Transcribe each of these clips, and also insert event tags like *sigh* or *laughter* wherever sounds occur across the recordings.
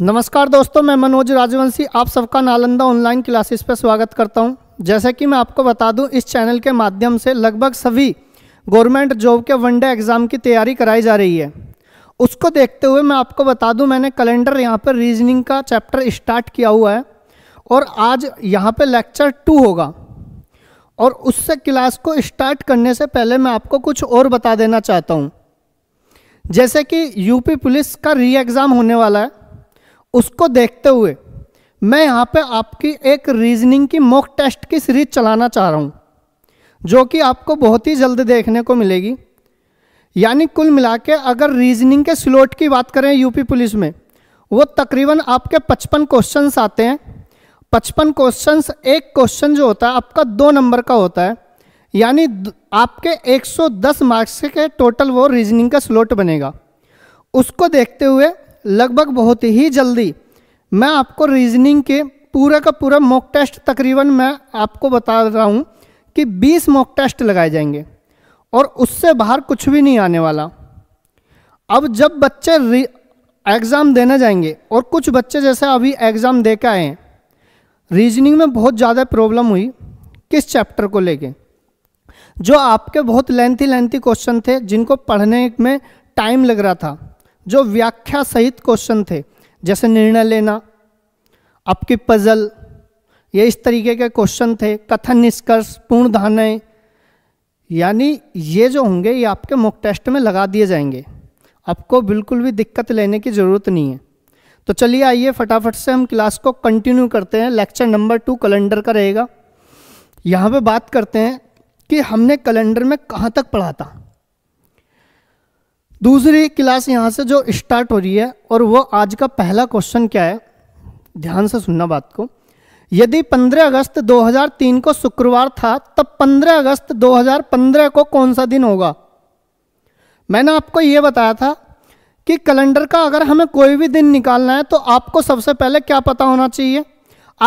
नमस्कार दोस्तों मैं मनोज राजवंशी आप सबका नालंदा ऑनलाइन क्लासेस पर स्वागत करता हूं जैसे कि मैं आपको बता दूं इस चैनल के माध्यम से लगभग सभी गवर्नमेंट जॉब के वनडे एग्ज़ाम की तैयारी कराई जा रही है उसको देखते हुए मैं आपको बता दूं मैंने कैलेंडर यहाँ पर रीजनिंग का चैप्टर स्टार्ट किया हुआ है और आज यहाँ पर लेक्चर टू होगा और उससे क्लास को स्टार्ट करने से पहले मैं आपको कुछ और बता देना चाहता हूँ जैसे कि यूपी पुलिस का री एग्ज़ाम होने वाला है उसको देखते हुए मैं यहाँ पे आपकी एक रीजनिंग की मॉक टेस्ट की सीरीज चलाना चाह रहा हूँ जो कि आपको बहुत ही जल्द देखने को मिलेगी यानी कुल मिला के अगर रीजनिंग के स्लोट की बात करें यूपी पुलिस में वो तकरीबन आपके पचपन क्वेश्चंस आते हैं पचपन क्वेश्चंस एक क्वेश्चन जो होता है आपका दो नंबर का होता है यानी आपके 110 मार्क्स के टोटल वो रीजनिंग का स्लोट बनेगा उसको देखते हुए लगभग बहुत ही जल्दी मैं आपको रीजनिंग के पूरा का पूरा मॉक टेस्ट तकरीबन मैं आपको बता रहा हूँ कि 20 मॉक टेस्ट लगाए जाएंगे और उससे बाहर कुछ भी नहीं आने वाला अब जब बच्चे एग्ज़ाम देने जाएंगे और कुछ बच्चे जैसे अभी एग्ज़ाम दे के आए हैं रीजनिंग में बहुत ज़्यादा प्रॉब्लम हुई किस चैप्टर को लेके जो आपके बहुत लेंथी लेंथी क्वेश्चन थे जिनको पढ़ने में टाइम लग रहा था जो व्याख्या सहित क्वेश्चन थे जैसे निर्णय लेना आपकी पजल ये इस तरीके के क्वेश्चन थे कथन निष्कर्ष पूर्ण धारणाएँ यानी ये जो होंगे ये आपके मुख टेस्ट में लगा दिए जाएंगे आपको बिल्कुल भी दिक्कत लेने की ज़रूरत नहीं है तो चलिए आइए फटाफट से हम क्लास को कंटिन्यू करते हैं लेक्चर नंबर टू कैलेंडर का रहेगा यहाँ पे बात करते हैं कि हमने कैलेंडर में कहाँ तक पढ़ा था दूसरी क्लास यहाँ से जो स्टार्ट हो रही है और वो आज का पहला क्वेश्चन क्या है ध्यान से सुनना बात को यदि 15 अगस्त 2003 को शुक्रवार था तब 15 अगस्त 2015 को कौन सा दिन होगा मैंने आपको ये बताया था कि कैलेंडर का अगर हमें कोई भी दिन निकालना है तो आपको सबसे पहले क्या पता होना चाहिए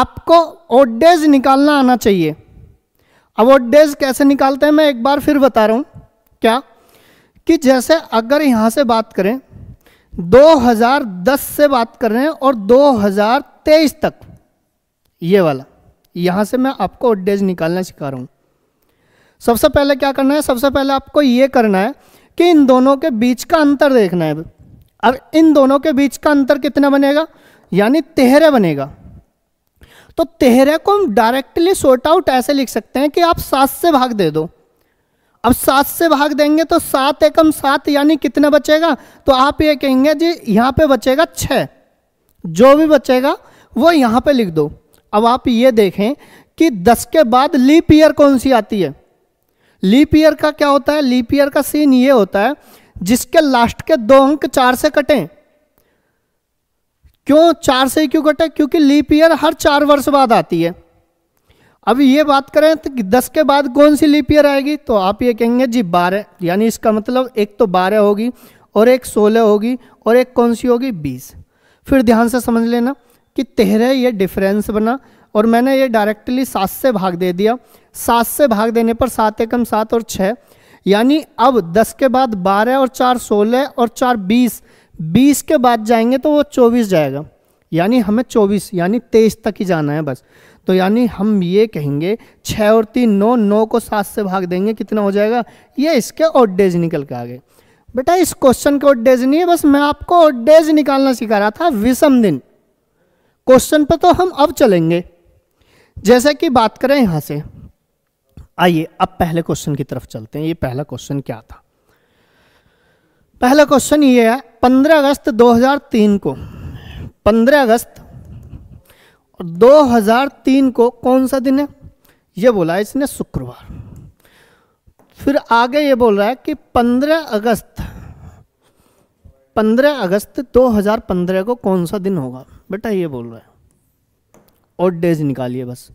आपको ओड डेज निकालना आना चाहिए अब ओड डेज कैसे निकालते हैं मैं एक बार फिर बता रहा हूँ क्या कि जैसे अगर यहाँ से बात करें 2010 से बात कर रहे हैं और 2023 तक ये वाला यहाँ से मैं आपको डेज निकालना सिखा रहा हूँ सबसे पहले क्या करना है सबसे पहले आपको ये करना है कि इन दोनों के बीच का अंतर देखना है अब इन दोनों के बीच का अंतर कितना बनेगा यानी तेहरे बनेगा तो तेहरे को हम डायरेक्टली सॉर्ट आउट ऐसे लिख सकते हैं कि आप सात से भाग दे दो अब सात से भाग देंगे तो सात एकम सात यानी कितना बचेगा तो आप ये कहेंगे जी यहाँ पे बचेगा छ जो भी बचेगा वो यहाँ पे लिख दो अब आप ये देखें कि दस के बाद लीप ईयर कौन सी आती है लीप ईयर का क्या होता है लीप ईयर का सीन ये होता है जिसके लास्ट के दो अंक चार से कटें क्यों चार से क्यों कटे क्योंकि लीप ईयर हर चार वर्ष बाद आती है अब ये बात करें तो कि दस के बाद कौन सी लीप ईयर आएगी तो आप ये कहेंगे जी बारह यानी इसका मतलब एक तो बारह होगी और एक सोलह होगी और एक कौन सी होगी बीस फिर ध्यान से समझ लेना कि तेरह ये डिफरेंस बना और मैंने ये डायरेक्टली सात से भाग दे दिया सात से भाग देने पर सात एकम सात और छः यानी अब दस के बाद बारह और चार सोलह और चार बीस बीस के बाद जाएंगे तो वो चौबीस जाएगा यानी हमें चौबीस यानी तेईस तक ही जाना है बस तो यानी हम ये कहेंगे छः और तीन नौ नौ को सात से भाग देंगे कितना हो जाएगा ये इसके ओडेज निकल के आ गए बेटा इस क्वेश्चन के ओडेज नहीं है बस मैं आपको ओडेज निकालना सिखा रहा था विषम दिन क्वेश्चन पर तो हम अब चलेंगे जैसे कि बात करें यहाँ से आइए अब पहले क्वेश्चन की तरफ चलते हैं ये पहला क्वेश्चन क्या था पहला क्वेश्चन ये है पंद्रह अगस्त 2003 को पंद्रह अगस्त और 2003 को कौन सा दिन है ये बोला इसने शुक्रवार फिर आगे ये बोल रहा है कि 15 अगस्त 15 अगस्त 2015 को कौन सा दिन होगा बेटा ये बोल रहा है और डेज निकालिए बस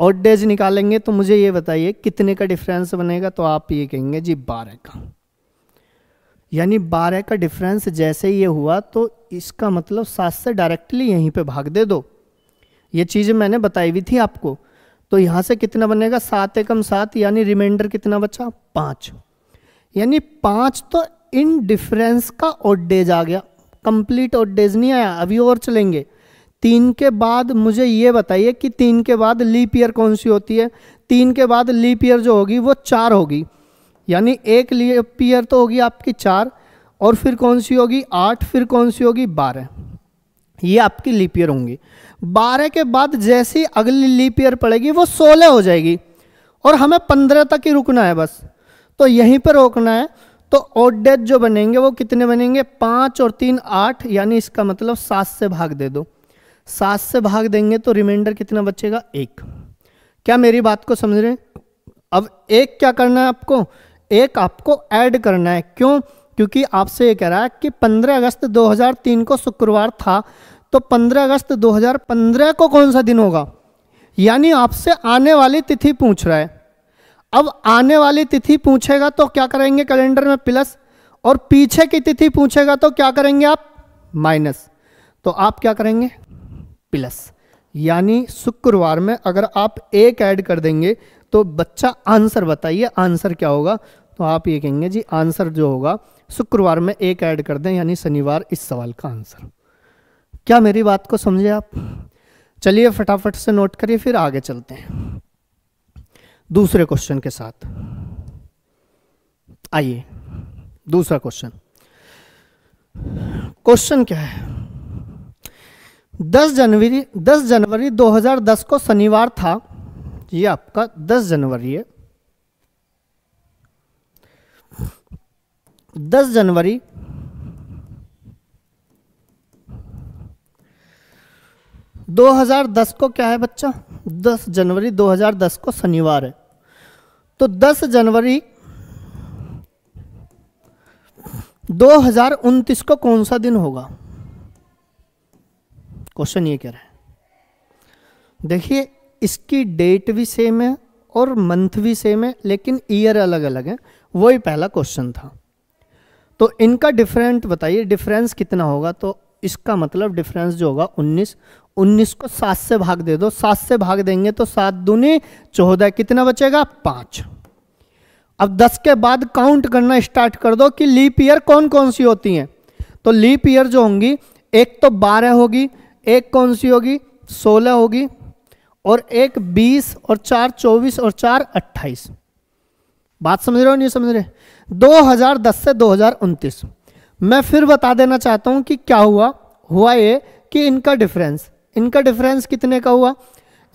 और डेज निकालेंगे तो मुझे ये बताइए कितने का डिफरेंस बनेगा तो आप ये कहेंगे जी बारह का यानी बारह का डिफरेंस जैसे ये हुआ तो इसका मतलब सात से डायरेक्टली यहीं पे भाग दे दो ये चीज़ें मैंने बताई हुई थी आपको तो यहाँ से कितना बनेगा सात एकम सात यानी रिमाइंडर कितना बचा पाँच यानी पाँच तो इन डिफरेंस का ऑड डेज आ गया कंप्लीट ऑड डेज नहीं आया अभी और चलेंगे तीन के बाद मुझे ये बताइए कि तीन के बाद लीप ईयर कौन सी होती है तीन के बाद लीप ईयर जो होगी वो चार होगी यानी एक लीप ईयर तो होगी आपकी चार और फिर कौन सी होगी आठ फिर कौन सी होगी बारह ये आपकी लीप ईयर होंगी बारह के बाद जैसी अगली लीप ईयर पड़ेगी वो सोलह हो जाएगी और हमें पंद्रह तक ही रुकना है बस तो यहीं पर रोकना है तो ऑड जो बनेंगे वो कितने बनेंगे पाँच और तीन आठ यानी इसका मतलब सात से भाग दे दो सात से भाग देंगे तो रिमाइंडर कितना बचेगा एक क्या मेरी बात को समझ रहे हैं अब एक क्या करना है आपको एक आपको ऐड करना है क्यों क्योंकि आपसे ये कह रहा है कि 15 अगस्त 2003 को शुक्रवार था तो 15 अगस्त 2015 को कौन सा दिन होगा यानी आपसे आने वाली तिथि पूछ रहा है अब आने वाली तिथि पूछेगा तो क्या करेंगे कैलेंडर में प्लस और पीछे की तिथि पूछेगा तो क्या करेंगे आप माइनस तो आप क्या करेंगे प्लस यानी शुक्रवार में अगर आप एक ऐड कर देंगे तो बच्चा आंसर बताइए आंसर क्या होगा तो आप ये कहेंगे जी आंसर जो होगा शुक्रवार में एक ऐड कर दें यानी शनिवार इस सवाल का आंसर क्या मेरी बात को समझे आप चलिए फटाफट से नोट करिए फिर आगे चलते हैं दूसरे क्वेश्चन के साथ आइए दूसरा क्वेश्चन क्वेश्चन क्या है 10 जनवरी 10 जनवरी 2010 को शनिवार था ये आपका 10 जनवरी है 10 जनवरी 2010 को क्या है बच्चा 10 जनवरी 2010 को शनिवार है तो 10 जनवरी दो हजार को कौन सा दिन होगा क्वेश्चन ये कह रहा है देखिए इसकी डेट भी सेम है और मंथ भी सेम है लेकिन ईयर अलग अलग है वही पहला क्वेश्चन था तो इनका डिफरेंट बताइए डिफरेंस कितना होगा तो इसका मतलब डिफरेंस जो होगा 19 19 को सात से भाग दे दो सात से भाग देंगे तो सात दूनी चौदह कितना बचेगा पांच अब दस के बाद काउंट करना स्टार्ट कर दो कि लीप ईयर कौन कौन सी होती हैं तो लीप ईयर जो होंगी एक तो बारह होगी एक कौन सी होगी सोलह होगी और एक बीस और चार चौबीस और चार अट्ठाईस बात समझ रहे हो नहीं समझ रहे 2010 से दो मैं फिर बता देना चाहता हूँ कि क्या हुआ हुआ ये कि इनका डिफरेंस इनका डिफरेंस कितने का हुआ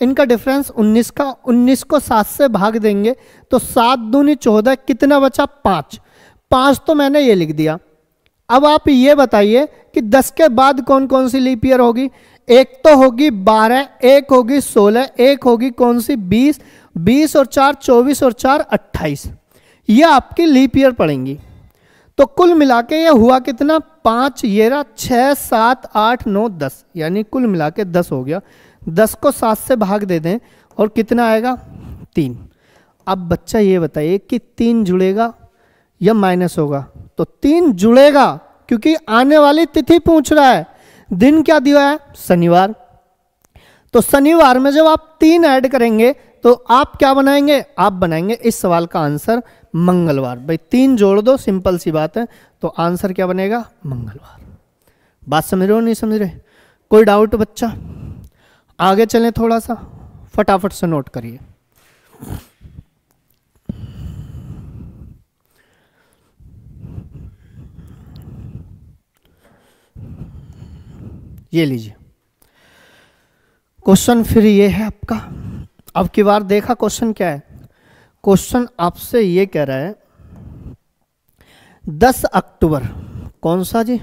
इनका डिफरेंस 19 का 19 को 7 से भाग देंगे तो सात दूनी चौदह कितना बचा पाँच पाँच तो मैंने ये लिख दिया अब आप ये बताइए कि 10 के बाद कौन कौन सी लीपियर होगी एक तो होगी 12 एक होगी 16 एक होगी कौन सी 20 20 और 4 24 और 4 28 ये आपकी लीपियर पड़ेंगी तो कुल मिला के यह हुआ कितना पाँच येरा छः सात आठ नौ दस यानी कुल मिला के दस हो गया दस को सात से भाग दे दें और कितना आएगा तीन अब बच्चा ये बताइए कि तीन जुड़ेगा या माइनस होगा तो तीन जुड़ेगा क्योंकि आने वाली तिथि पूछ रहा है दिन क्या दिया है शनिवार तो शनिवार में जब आप तीन ऐड करेंगे तो आप क्या बनाएंगे आप बनाएंगे इस सवाल का आंसर मंगलवार भाई तीन जोड़ दो सिंपल सी बात है तो आंसर क्या बनेगा मंगलवार बात समझ रहे हो नहीं समझ रहे कोई डाउट बच्चा आगे चलें थोड़ा सा फटाफट से नोट करिए ये लीजिए क्वेश्चन फिर ये है आपका अब की बार देखा क्वेश्चन क्या है क्वेश्चन आपसे ये कह रहा है दस अक्टूबर कौन सा जी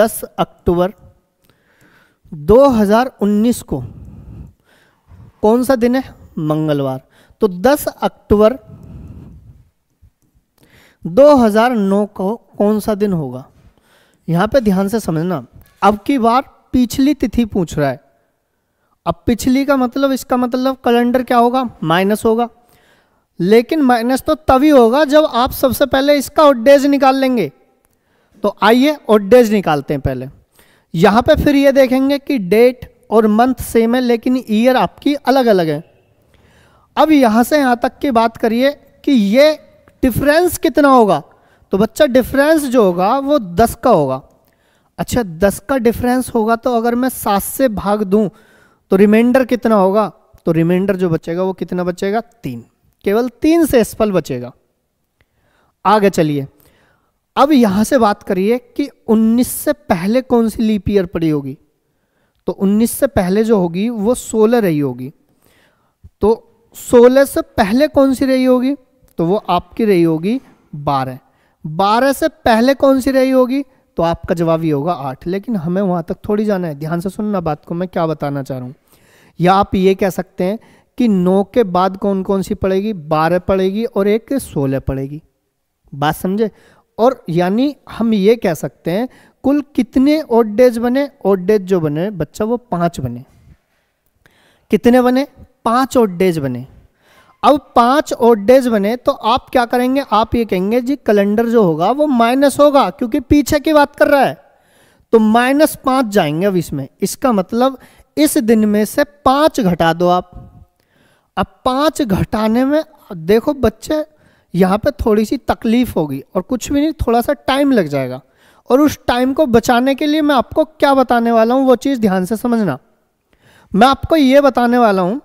दस अक्टूबर 2019 को कौन सा दिन है मंगलवार तो 10 अक्टूबर 2009 को कौन सा दिन होगा यहां पे ध्यान से समझना अब की बार पिछली तिथि पूछ रहा है अब पिछली का मतलब इसका मतलब कैलेंडर क्या होगा माइनस होगा लेकिन माइनस तो तभी होगा जब आप सबसे पहले इसका ओडेज निकाल लेंगे तो आइए ओडेज निकालते हैं पहले यहाँ पे फिर ये देखेंगे कि डेट और मंथ सेम है लेकिन ईयर आपकी अलग अलग है अब यहाँ से यहाँ तक की बात करिए कि ये डिफरेंस कितना होगा तो बच्चा डिफरेंस जो होगा वो दस का होगा अच्छा दस का डिफरेंस होगा तो अगर मैं सात से भाग दूँ तो रिमाइंडर कितना होगा तो रिमाइंडर जो बचेगा वो कितना बचेगा तीन केवल तीन से स्पल बचेगा आगे चलिए अब यहां से बात करिए कि 19 से पहले कौन सी लीप ईयर पड़ी होगी तो 19 से पहले जो होगी वो सोलह रही होगी तो सोलह से पहले कौन सी रही होगी तो वो आपकी रही होगी बारह बारह से पहले कौन सी रही होगी तो आपका जवाब ये होगा आठ लेकिन हमें वहाँ तक थोड़ी जाना है ध्यान से सुनना बात को मैं क्या बताना चाह रहा हूँ या आप ये कह सकते हैं कि नौ के बाद कौन कौन सी पड़ेगी बारह पड़ेगी और एक सोलह पड़ेगी बात समझे और यानी हम ये कह सकते हैं कुल कितने ओडेज बने ओड डेज जो बने बच्चा वो पाँच बने कितने बने पाँच ओड डेज बने अब पांच ओड डेज बने तो आप क्या करेंगे आप ये कहेंगे जी कैलेंडर जो होगा वो माइनस होगा क्योंकि पीछे की बात कर रहा है तो माइनस पांच जाएंगे अब इसमें इसका मतलब इस दिन में से पांच घटा दो आप अब पांच घटाने में देखो बच्चे यहां पे थोड़ी सी तकलीफ होगी और कुछ भी नहीं थोड़ा सा टाइम लग जाएगा और उस टाइम को बचाने के लिए मैं आपको क्या बताने वाला हूँ वो चीज़ ध्यान से समझना मैं आपको ये बताने वाला हूँ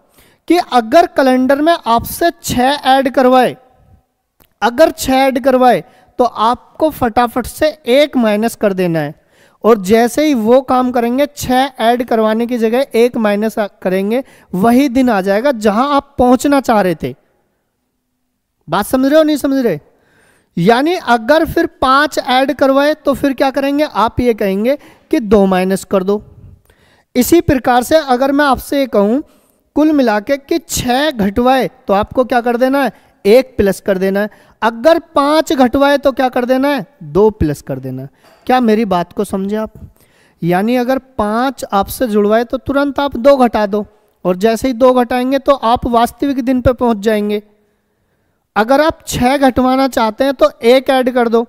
कि अगर कैलेंडर में आपसे छ ऐड करवाए अगर छ ऐड करवाए तो आपको फटाफट से एक माइनस कर देना है और जैसे ही वो काम करेंगे छ ऐड करवाने की जगह एक माइनस करेंगे वही दिन आ जाएगा जहां आप पहुंचना चाह रहे थे बात समझ रहे हो नहीं समझ रहे यानी अगर फिर पांच ऐड करवाए तो फिर क्या करेंगे आप ये कहेंगे कि दो माइनस कर दो इसी प्रकार से अगर मैं आपसे ये कहूं कुल मिला के कि छः घटवाए तो आपको क्या कर देना है एक प्लस कर देना है अगर पाँच घटवाए तो क्या कर देना है दो प्लस कर देना है क्या मेरी बात को समझे आप यानी अगर पाँच आपसे जुड़वाए तो तुरंत आप दो घटा दो और जैसे ही दो घटाएंगे तो आप वास्तविक दिन पर पहुंच जाएंगे अगर आप छः घटवाना चाहते हैं तो एक ऐड कर दो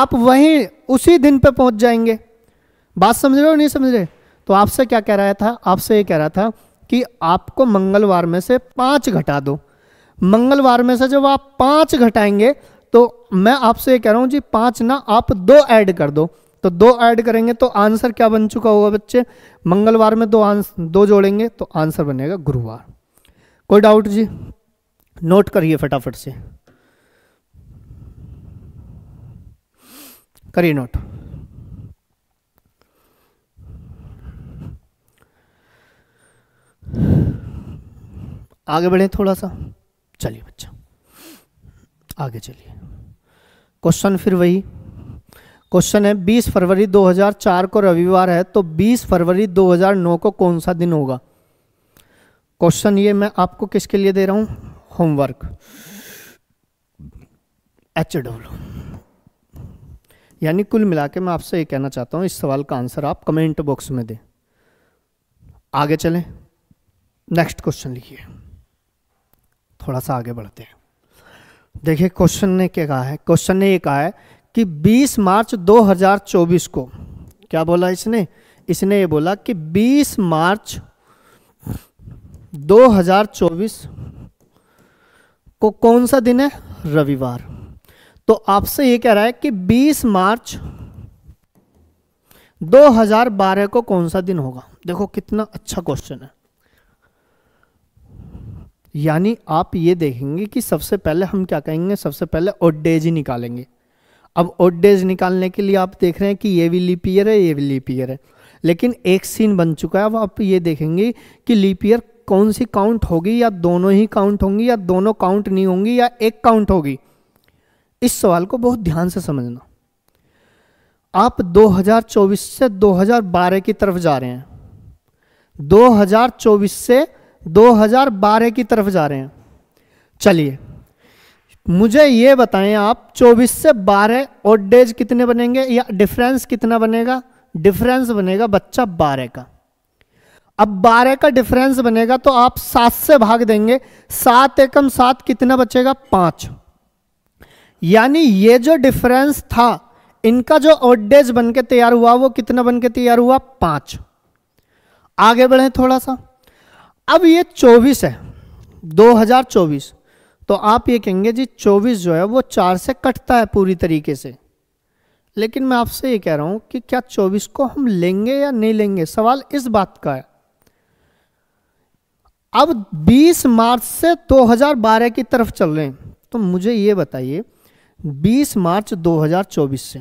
आप वहीं उसी दिन पर पहुंच जाएंगे बात समझ रहे हो नहीं समझ रहे तो आपसे क्या कह रहा था आपसे ये कह रहा था कि आपको मंगलवार में से पांच घटा दो मंगलवार में से जब आप पांच घटाएंगे तो मैं आपसे कह रहा हूं जी पांच ना आप दो ऐड कर दो तो दो ऐड करेंगे तो आंसर क्या बन चुका होगा बच्चे मंगलवार में दो आंसर दो जोड़ेंगे तो आंसर बनेगा गुरुवार कोई डाउट जी नोट करिए फटाफट से करिए नोट आगे बढ़े थोड़ा सा चलिए बच्चा आगे चलिए क्वेश्चन फिर वही क्वेश्चन है 20 फरवरी 2004 को रविवार है तो 20 फरवरी 2009 को कौन सा दिन होगा क्वेश्चन ये मैं आपको किसके लिए दे रहा हूं होमवर्क एच डब्ल्यू यानी कुल मिला के मैं आपसे ये कहना चाहता हूं इस सवाल का आंसर आप कमेंट बॉक्स में दें आगे चलें नेक्स्ट क्वेश्चन लिखिए थोड़ा सा आगे बढ़ते हैं देखिए क्वेश्चन ने क्या कहा है क्वेश्चन ने ये कहा है कि 20 मार्च 2024 को क्या बोला इसने इसने ये बोला कि 20 मार्च 2024 को कौन सा दिन है रविवार तो आपसे ये कह रहा है कि 20 मार्च 2012 को कौन सा दिन होगा देखो कितना अच्छा क्वेश्चन है यानी आप ये देखेंगे कि सबसे पहले हम क्या कहेंगे सबसे पहले ओडेज ही निकालेंगे अब ओडेज निकालने के लिए आप देख रहे हैं कि ये भी लीप ईयर है ये भी लीप ईयर है लेकिन एक सीन बन चुका है अब आप ये देखेंगे कि लीप ईयर कौन सी काउंट होगी या दोनों ही काउंट होंगी या दोनों काउंट नहीं होंगी या एक काउंट होगी इस सवाल को बहुत ध्यान से समझना आप 2024 से 2012 की तरफ जा रहे हैं 2024 से 2012 की तरफ जा रहे हैं चलिए मुझे ये बताएं आप 24 से 12 ओड डेज कितने बनेंगे या डिफरेंस कितना बनेगा डिफरेंस बनेगा बच्चा 12 का अब 12 का डिफरेंस बनेगा तो आप 7 से भाग देंगे सात एकम सात कितना बचेगा पांच यानी ये जो डिफरेंस था इनका जो ओडेज डेज बन के तैयार हुआ वो कितना बन के तैयार हुआ पांच आगे बढ़ें थोड़ा सा अब ये 24 है 2024 तो आप ये कहेंगे जी 24 जो है वो चार से कटता है पूरी तरीके से लेकिन मैं आपसे ये कह रहा हूँ कि क्या 24 को हम लेंगे या नहीं लेंगे सवाल इस बात का है अब 20 मार्च से 2012 की तरफ चल रहे हैं तो मुझे ये बताइए 20 मार्च 2024 से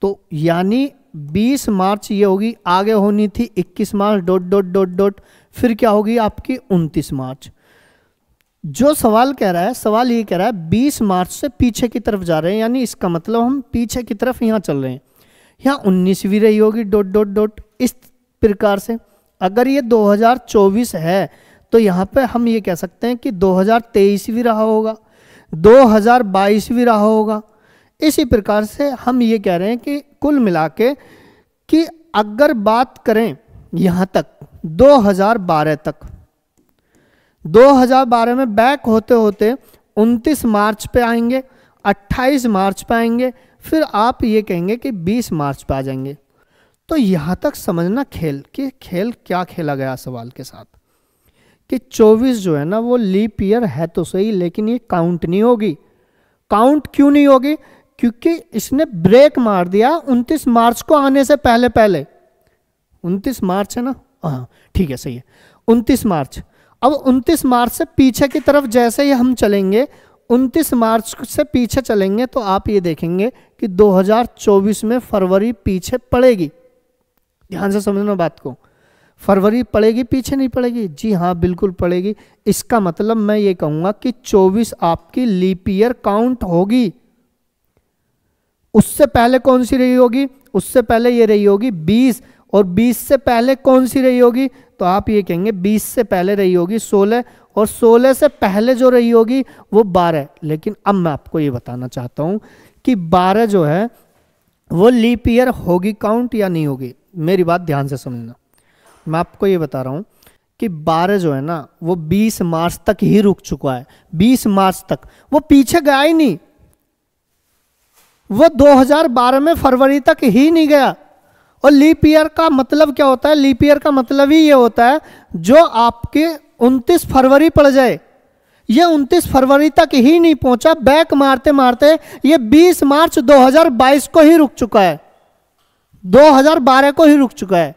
तो यानी 20 मार्च ये होगी आगे होनी थी 21 मार्च डॉट डॉट डॉट डॉट फिर क्या होगी आपकी उनतीस मार्च जो सवाल कह रहा है सवाल ये कह रहा है 20 मार्च से पीछे की तरफ जा रहे हैं यानी इसका मतलब हम पीछे की तरफ यहाँ चल रहे हैं यहाँ उन्नीस भी रही होगी डॉट डॉट डॉट इस प्रकार से अगर ये 2024 है तो यहाँ पे हम ये कह सकते हैं कि 2023 भी रहा होगा 2022 भी रहा होगा इसी प्रकार से हम ये कह रहे हैं कि कुल मिला के कि अगर बात करें यहाँ तक 2012 तक 2012 में बैक होते होते 29 मार्च पे आएंगे 28 मार्च पे आएंगे फिर आप ये कहेंगे कि 20 मार्च पे आ जाएंगे तो यहाँ तक समझना खेल कि खेल क्या खेला गया सवाल के साथ कि 24 जो है ना वो लीप ईयर है तो सही लेकिन ये काउंट नहीं होगी काउंट क्यों नहीं होगी क्योंकि इसने ब्रेक मार दिया 29 मार्च को आने से पहले पहले 29 मार्च है ना हाँ ठीक है सही है उनतीस मार्च अब उनतीस मार्च से पीछे की तरफ जैसे ही हम चलेंगे उनतीस मार्च से पीछे चलेंगे तो आप ये देखेंगे कि 2024 में फरवरी पीछे पड़ेगी ध्यान से समझना बात को फरवरी पड़ेगी पीछे नहीं पड़ेगी जी हाँ बिल्कुल पड़ेगी इसका मतलब मैं ये कहूँगा कि 24 आपकी लीप ईयर काउंट होगी उससे पहले कौन सी रही होगी उससे पहले ये रही होगी बीस और 20 से पहले कौन सी रही होगी तो आप ये कहेंगे 20 से पहले रही होगी 16 और 16 से पहले जो रही होगी वो 12 लेकिन अब मैं आपको ये बताना चाहता हूँ कि 12 जो है वो लीप ईयर होगी काउंट या नहीं होगी मेरी बात ध्यान से समझना मैं आपको ये बता रहा हूँ कि 12 जो है ना वो 20 मार्च तक ही रुक चुका है 20 मार्च तक वो पीछे गया ही नहीं वो 2012 में फरवरी तक ही नहीं गया और लीप ईयर का मतलब क्या होता है लीप ईयर का मतलब ही ये होता है जो आपके 29 फरवरी पड़ जाए ये 29 फरवरी तक ही नहीं पहुंचा बैक मारते मारते ये 20 मार्च 2022 को ही रुक चुका है 2012 को ही रुक चुका है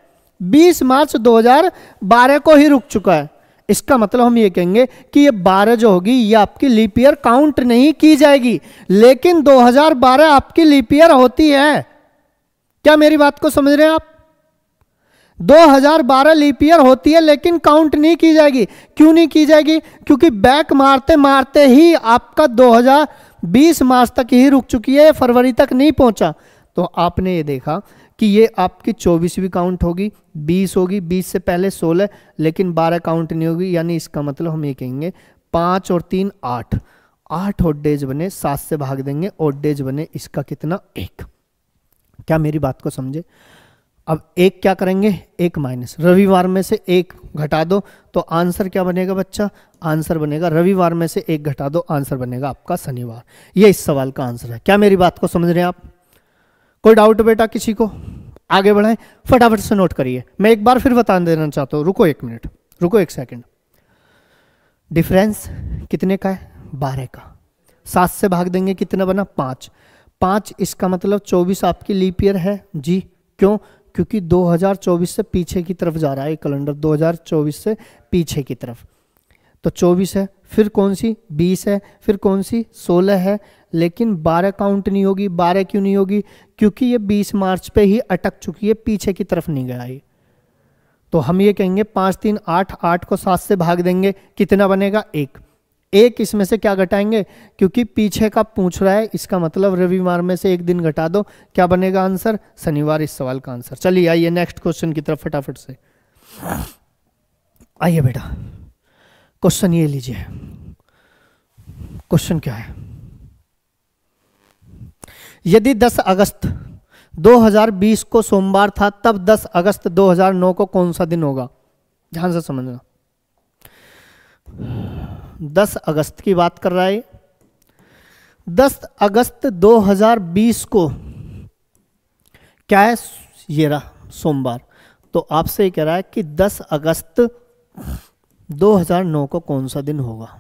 20 मार्च 2012 को ही रुक चुका है इसका मतलब हम ये कहेंगे कि ये 12 जो होगी ये आपकी लीप ईयर काउंट नहीं की जाएगी लेकिन 2012 आपकी लीप ईयर होती है क्या मेरी बात को समझ रहे हैं आप 2012 लीप ईयर होती है लेकिन काउंट नहीं की जाएगी क्यों नहीं की जाएगी क्योंकि बैक मारते मारते ही आपका 2020 मार्च तक ही रुक चुकी है फरवरी तक नहीं पहुंचा तो आपने ये देखा कि ये आपकी चौबीसवीं काउंट होगी बीस होगी बीस से पहले सोलह लेकिन बारह काउंट नहीं होगी यानी इसका मतलब हम ये कहेंगे पाँच और तीन आठ आठ और डेज बने सात से भाग देंगे और डेज बने इसका कितना एक क्या मेरी बात को समझे अब एक क्या करेंगे एक माइनस रविवार में से एक घटा दो तो आंसर क्या बनेगा बच्चा आंसर बनेगा रविवार में से एक घटा दो आंसर बनेगा आपका शनिवार ये इस सवाल का आंसर है क्या मेरी बात को समझ रहे हैं आप कोई डाउट बेटा किसी को आगे बढ़ाएं फटाफट से नोट करिए मैं एक बार फिर बता देना चाहता हूँ रुको एक मिनट रुको एक सेकेंड डिफरेंस कितने का है बारह का सात से भाग देंगे कितना बना पाँच पाँच इसका मतलब चौबीस आपकी लीप ईयर है जी क्यों क्योंकि 2024 से पीछे की तरफ जा रहा है कैलेंडर 2024 से पीछे की तरफ तो 24 है फिर कौन सी 20 है फिर कौन सी 16 है लेकिन 12 काउंट नहीं होगी 12 क्यों नहीं होगी क्योंकि ये 20 मार्च पे ही अटक चुकी है पीछे की तरफ नहीं गया ये तो हम ये कहेंगे पाँच तीन आठ आठ को सात से भाग देंगे कितना बनेगा एक एक इसमें से क्या घटाएंगे क्योंकि पीछे का पूछ रहा है इसका मतलब रविवार में से एक दिन घटा दो क्या बनेगा आंसर शनिवार इस सवाल का आंसर चलिए आइए नेक्स्ट क्वेश्चन की तरफ फटाफट से आइए बेटा क्वेश्चन ये लीजिए क्वेश्चन क्या है यदि 10 अगस्त 2020 को सोमवार था तब 10 अगस्त 2009 को कौन सा दिन होगा ध्यान से समझना 10 अगस्त की बात कर रहा है 10 अगस्त 2020 को क्या है ये रहा सोमवार तो आपसे कह रहा है कि 10 अगस्त 2009 को कौन सा दिन होगा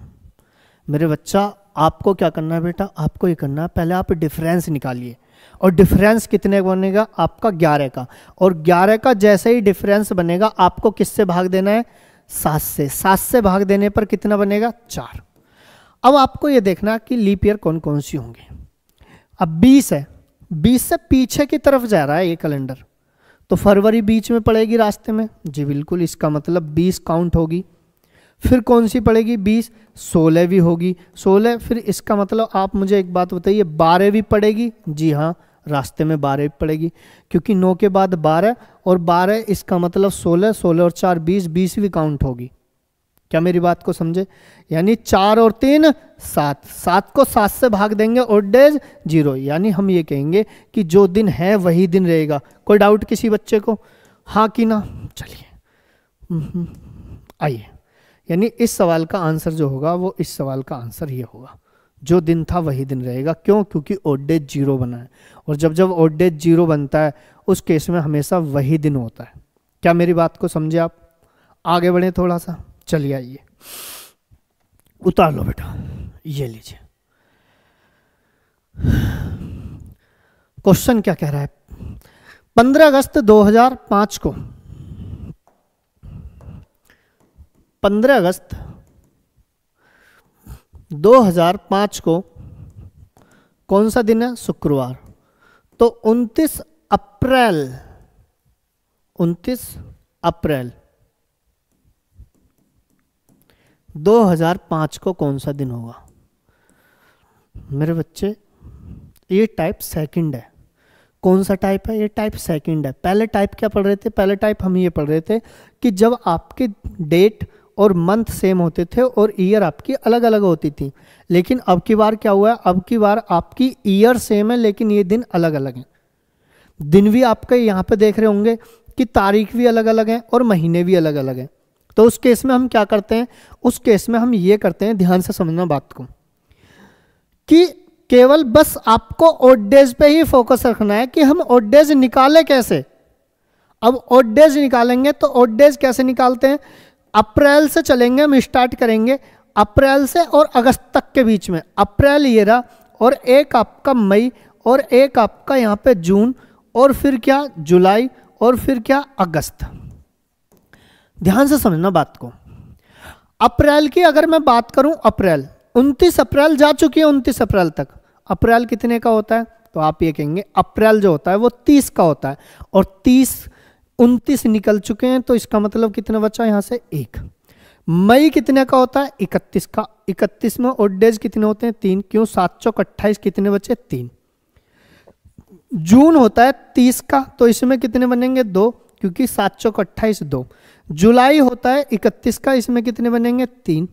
मेरे बच्चा आपको क्या करना है बेटा आपको ये करना है पहले आप डिफरेंस निकालिए और डिफरेंस कितने बनेगा आपका ग्यारह का और ग्यारह का जैसे ही डिफरेंस बनेगा आपको किससे भाग देना है सात से सात से भाग देने पर कितना बनेगा चार अब आपको ये देखना कि लीप ईयर कौन कौन सी होंगे अब बीस है बीस से पीछे की तरफ जा रहा है ये कैलेंडर तो फरवरी बीच में पड़ेगी रास्ते में जी बिल्कुल इसका मतलब बीस काउंट होगी फिर कौन सी पड़ेगी बीस सोलह भी होगी सोलह फिर इसका मतलब आप मुझे एक बात बताइए बारह भी पड़ेगी जी हाँ रास्ते में बारह पड़ेगी क्योंकि नौ के बाद बारह और बारह इसका मतलब सोलह सोलह और चार बीस भी काउंट होगी क्या मेरी बात को समझे यानी चार और तीन सात सात को सात से भाग देंगे और डेज जीरो यानी हम ये कहेंगे कि जो दिन है वही दिन रहेगा कोई डाउट किसी बच्चे को हाँ कि ना चलिए हम्म, आइए यानी इस सवाल का आंसर जो होगा वो इस सवाल का आंसर ये होगा जो दिन था वही दिन रहेगा क्यों क्योंकि ओड जीरो बना है और जब जब ओड डे जीरो बनता है उस केस में हमेशा वही दिन होता है क्या मेरी बात को समझे आप आगे बढ़े थोड़ा सा चलिए आइए उतार लो बेटा ये लीजिए क्वेश्चन क्या कह रहा है 15 अगस्त 2005 को 15 अगस्त 2005 को कौन सा दिन है शुक्रवार तो 29 अप्रैल 29 अप्रैल 2005 को कौन सा दिन होगा मेरे बच्चे ये टाइप सेकंड है कौन सा टाइप है ये टाइप सेकंड है पहले टाइप क्या पढ़ रहे थे पहले टाइप हम ये पढ़ रहे थे कि जब आपके डेट और मंथ सेम होते थे और ईयर आपकी अलग अलग होती थी लेकिन अब की बार क्या हुआ है अब की बार आपकी ईयर सेम है लेकिन ये दिन अलग अलग हैं दिन भी आपके यहाँ पे देख रहे होंगे कि तारीख भी अलग अलग है और महीने भी अलग अलग हैं तो उस केस में हम क्या करते हैं उस केस में हम ये करते हैं ध्यान से समझना बात को कि केवल बस आपको ओड डेज पे ही फोकस रखना है कि हम ओड डेज निकाले कैसे अब ओड डेज निकालेंगे तो ओड डेज कैसे निकालते हैं अप्रैल से चलेंगे हम स्टार्ट करेंगे अप्रैल से और अगस्त तक के बीच में अप्रैल ये रहा और एक आपका मई और एक आपका यहाँ पे जून और फिर क्या जुलाई और फिर क्या अगस्त ध्यान से समझना बात को अप्रैल की अगर मैं बात करूं अप्रैल 29 अप्रैल जा चुकी है 29 अप्रैल तक अप्रैल कितने का होता है तो आप ये कहेंगे अप्रैल जो होता है वो 30 का होता है और तीस उनतीस निकल चुके हैं तो इसका मतलब कितना बचा यहाँ से एक मई कितने का होता है इकतीस का इकतीस में ओड डेज कितने होते हैं तीन क्यों सात सौ अट्ठाईस कितने बचे तीन जून होता है तीस का तो इसमें कितने बनेंगे दो क्योंकि सात सौ अट्ठाईस दो जुलाई होता है इकतीस का इसमें कितने बनेंगे तीन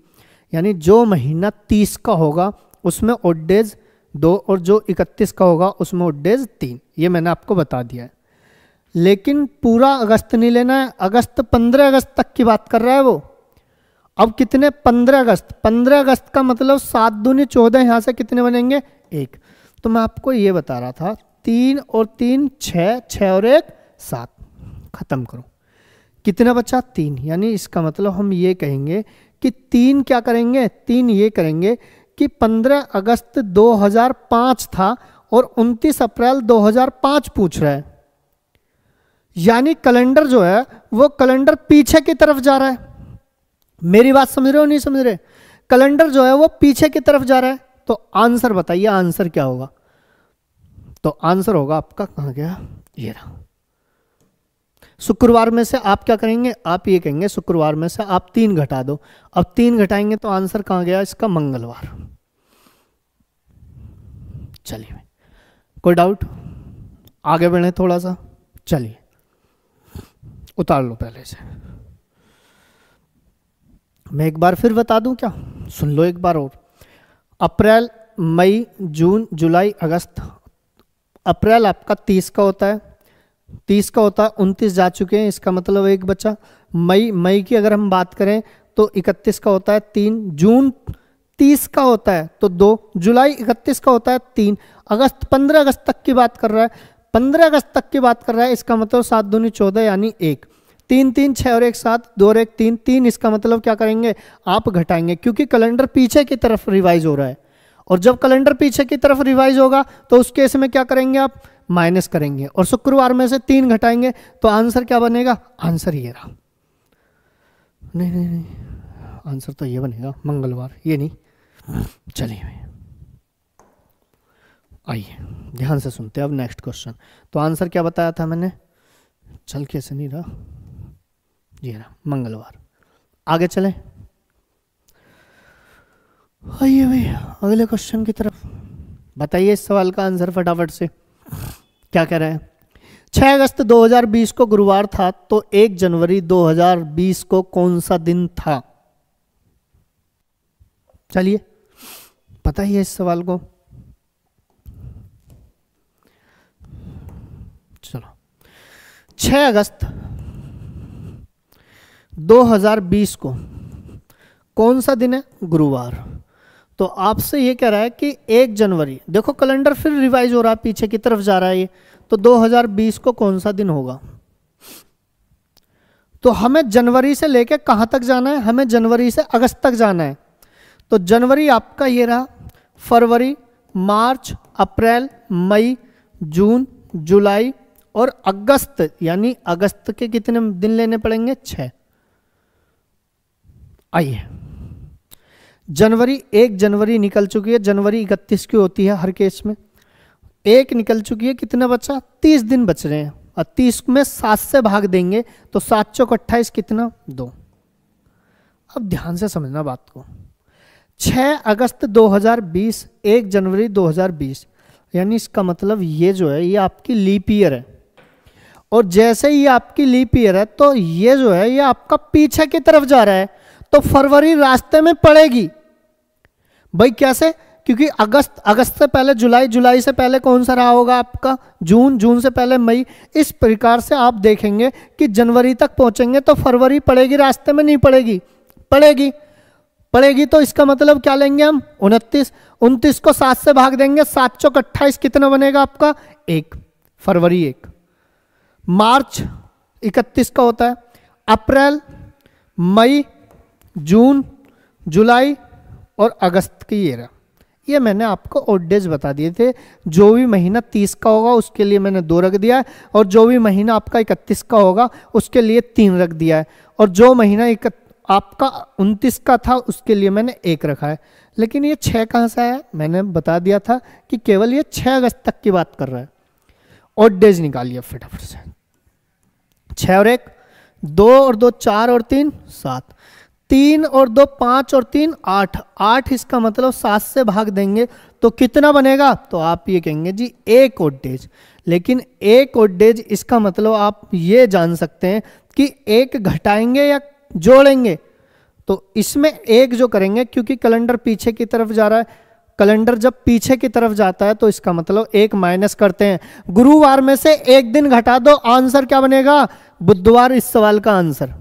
यानी जो महीना तीस का होगा उसमें ओड डेज दो और जो इकतीस का होगा उसमें ओड डेज तीन ये मैंने आपको बता दिया है लेकिन पूरा अगस्त नहीं लेना है अगस्त पंद्रह अगस्त तक की बात कर रहा है वो अब कितने पंद्रह अगस्त पंद्रह अगस्त का मतलब सात दूनी चौदह यहाँ से कितने बनेंगे एक तो मैं आपको ये बता रहा था तीन और तीन छः छः और एक सात ख़त्म करो कितना बचा तीन यानी इसका मतलब हम ये कहेंगे कि तीन क्या करेंगे तीन ये करेंगे कि पंद्रह अगस्त 2005 था और उनतीस अप्रैल 2005 पूछ रहा है यानी कैलेंडर जो है वो कैलेंडर पीछे की तरफ जा रहा है मेरी बात समझ रहे हो नहीं समझ रहे कैलेंडर जो है वो पीछे की तरफ जा रहा है तो आंसर बताइए आंसर क्या होगा तो आंसर होगा आपका कहां गया ये रहा शुक्रवार में से आप क्या करेंगे आप ये कहेंगे शुक्रवार में से आप तीन घटा दो अब तीन घटाएंगे तो आंसर कहां गया इसका मंगलवार चलिए कोई डाउट आगे बढ़े थोड़ा सा चलिए उतार लो पहले से मैं एक बार फिर बता दूं क्या सुन लो एक बार और अप्रैल मई जून जुलाई अगस्त अप्रैल आपका तीस का होता है तीस का होता है उनतीस जा चुके हैं इसका मतलब एक बच्चा मई मई की अगर हम बात करें तो इकतीस का होता है तीन जून तीस का होता है तो दो जुलाई इकतीस का होता है तीन अगस्त पंद्रह अगस्त तक की बात कर रहा है पंद्रह अगस्त तक की बात कर रहा है इसका मतलब सात दूनी चौदह यानी एक तीन तीन छः और एक सात दो और एक तीन तीन इसका मतलब क्या करेंगे आप घटाएंगे क्योंकि कैलेंडर पीछे की तरफ रिवाइज हो रहा है और जब कैलेंडर पीछे की तरफ रिवाइज होगा तो उस केस में क्या करेंगे आप माइनस करेंगे और शुक्रवार में से तीन घटाएंगे तो आंसर क्या बनेगा आंसर ये रहा नहीं नहीं नहीं आंसर तो ये बनेगा मंगलवार ये नहीं चलिए आइए ध्यान से सुनते हैं अब नेक्स्ट क्वेश्चन तो आंसर क्या बताया था मैंने चल के नहीं रहा जी हाँ मंगलवार आगे चले आइए भाई अगले क्वेश्चन की तरफ बताइए इस सवाल का आंसर फटाफट से क्या कह रहे हैं 6 अगस्त 2020 को गुरुवार था तो 1 जनवरी 2020 को कौन सा दिन था चलिए बताइए इस सवाल को 6 अगस्त 2020 को कौन सा दिन है गुरुवार तो आपसे ये कह रहा है कि एक जनवरी देखो कैलेंडर फिर रिवाइज हो रहा है पीछे की तरफ जा रहा है ये तो 2020 को कौन सा दिन होगा तो हमें जनवरी से लेकर कहाँ तक जाना है हमें जनवरी से अगस्त तक जाना है तो जनवरी आपका ये रहा फरवरी मार्च अप्रैल मई जून जुलाई और अगस्त यानी अगस्त के कितने दिन लेने पड़ेंगे छः आइए जनवरी एक जनवरी निकल चुकी है जनवरी इकतीस की होती है हर केस में एक निकल चुकी है कितना बचा तीस दिन बच रहे हैं और तीस में सात से भाग देंगे तो सात चौक अट्ठाईस कितना दो अब ध्यान से समझना बात को छ अगस्त 2020 एक जनवरी 2020 यानी इसका मतलब ये जो है ये आपकी लीप ईयर है और जैसे ही आपकी लीप ईयर है तो ये जो है ये आपका पीछे की तरफ जा रहा है तो फरवरी रास्ते में पड़ेगी भाई कैसे क्योंकि अगस्त अगस्त से पहले जुलाई जुलाई से पहले कौन सा रहा होगा आपका जून जून से पहले मई इस प्रकार से आप देखेंगे कि जनवरी तक पहुंचेंगे तो फरवरी पड़ेगी रास्ते में नहीं पड़ेगी पड़ेगी पड़ेगी तो इसका मतलब क्या लेंगे हम उनतीस उनतीस को सात से भाग देंगे सात चौक अट्ठाईस कितना बनेगा आपका एक फरवरी एक मार्च 31 का होता है अप्रैल मई जून जुलाई और अगस्त की ये रहा ये मैंने आपको ओड डेज बता दिए थे जो भी महीना तीस का होगा उसके लिए मैंने दो रख दिया है और जो भी महीना आपका इकतीस का होगा उसके लिए तीन रख दिया है और जो महीना एक आपका उनतीस का था उसके लिए मैंने एक रखा है लेकिन ये छः कहाँ से आया मैंने बता दिया था कि केवल ये छः अगस्त तक की बात कर रहा है ओड डेज निकालिए फटाफट से छः और एक दो और दो चार और तीन सात तीन और दो पाँच और तीन आठ आठ इसका मतलब सात से भाग देंगे तो कितना बनेगा तो आप ये कहेंगे जी एक ओडेज लेकिन एक ओडेज इसका मतलब आप ये जान सकते हैं कि एक घटाएंगे या जोड़ेंगे तो इसमें एक जो करेंगे क्योंकि कैलेंडर पीछे की तरफ जा रहा है कैलेंडर जब पीछे की तरफ जाता है तो इसका मतलब एक माइनस करते हैं गुरुवार में से एक दिन घटा दो आंसर क्या बनेगा बुधवार इस सवाल का आंसर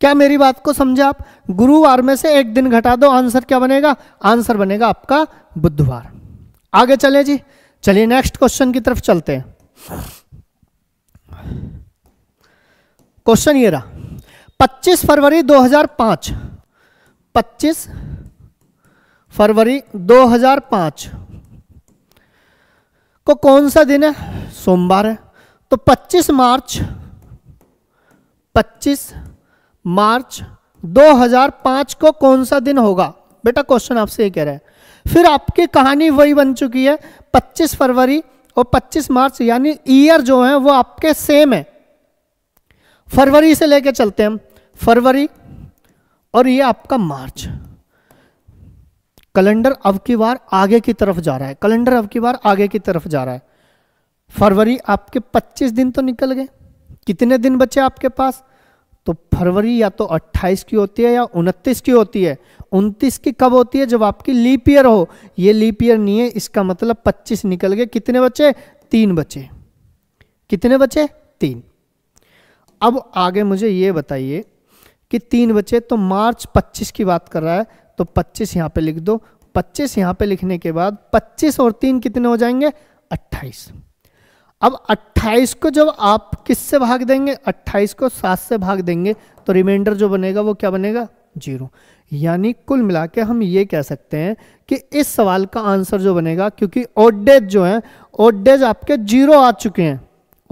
क्या मेरी बात को समझे आप गुरुवार में से एक दिन घटा दो आंसर क्या बनेगा आंसर बनेगा आपका बुधवार आगे चले जी चलिए नेक्स्ट क्वेश्चन की तरफ चलते हैं क्वेश्चन ये रहा 25 फरवरी 2005 25 फरवरी 2005 को कौन सा दिन है सोमवार है तो 25 मार्च 25 मार्च 2005 को कौन सा दिन होगा बेटा क्वेश्चन आपसे ये कह रहा है फिर आपकी कहानी वही बन चुकी है 25 फरवरी और 25 मार्च यानी ईयर जो है वो आपके सेम है फरवरी से लेके चलते हैं हम फरवरी और ये आपका मार्च कैलेंडर अब की बार आगे की तरफ जा रहा है कैलेंडर अब की बार आगे की तरफ जा रहा है फरवरी आपके 25 दिन तो निकल गए कितने दिन बचे आपके पास तो फरवरी या तो 28 की होती है या 29 की होती है 29 की कब होती है जब आपकी लीप ईयर हो ये लीप ईयर नहीं है इसका मतलब 25 निकल गए कितने बचे तीन बचे कितने बचे तीन अब आगे मुझे ये बताइए कि तीन बचे तो मार्च 25 की बात कर रहा है तो 25 यहाँ पे लिख दो 25 यहाँ पे लिखने के बाद 25 और तीन कितने हो जाएंगे 28 अब 28 को जब आप किससे भाग देंगे 28 को 7 से भाग देंगे तो रिमाइंडर जो बनेगा वो क्या बनेगा जीरो यानी कुल मिला के हम ये कह सकते हैं कि इस सवाल का आंसर जो बनेगा क्योंकि ओडेज जो है ओडेज आपके जीरो आ चुके हैं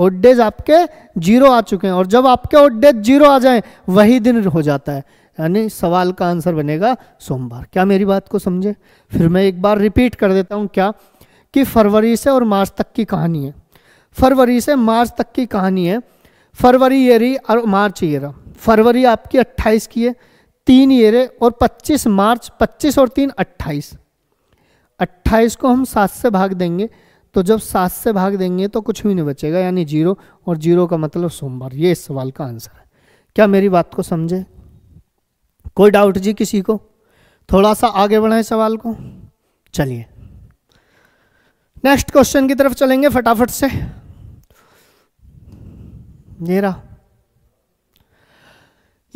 ओडेज आपके जीरो आ चुके हैं और जब आपके ओडेज जीरो आ जाए वही दिन हो जाता है यानी सवाल का आंसर बनेगा सोमवार क्या मेरी बात को समझे फिर मैं एक बार रिपीट कर देता हूँ क्या कि फरवरी से और मार्च तक की कहानी है फरवरी से मार्च तक की कहानी है फरवरी ईयरी और मार्च ईयर फरवरी आपकी 28 की है तीन ईयरे और 25 मार्च 25 और तीन 28 28 को हम सात से भाग देंगे तो जब सात से भाग देंगे तो कुछ भी नहीं बचेगा यानी जीरो और जीरो का मतलब सोमवार ये इस सवाल का आंसर है क्या मेरी बात को समझे कोई डाउट जी किसी को थोड़ा सा आगे बढ़ाएं सवाल को चलिए नेक्स्ट क्वेश्चन की तरफ चलेंगे फटाफट से ये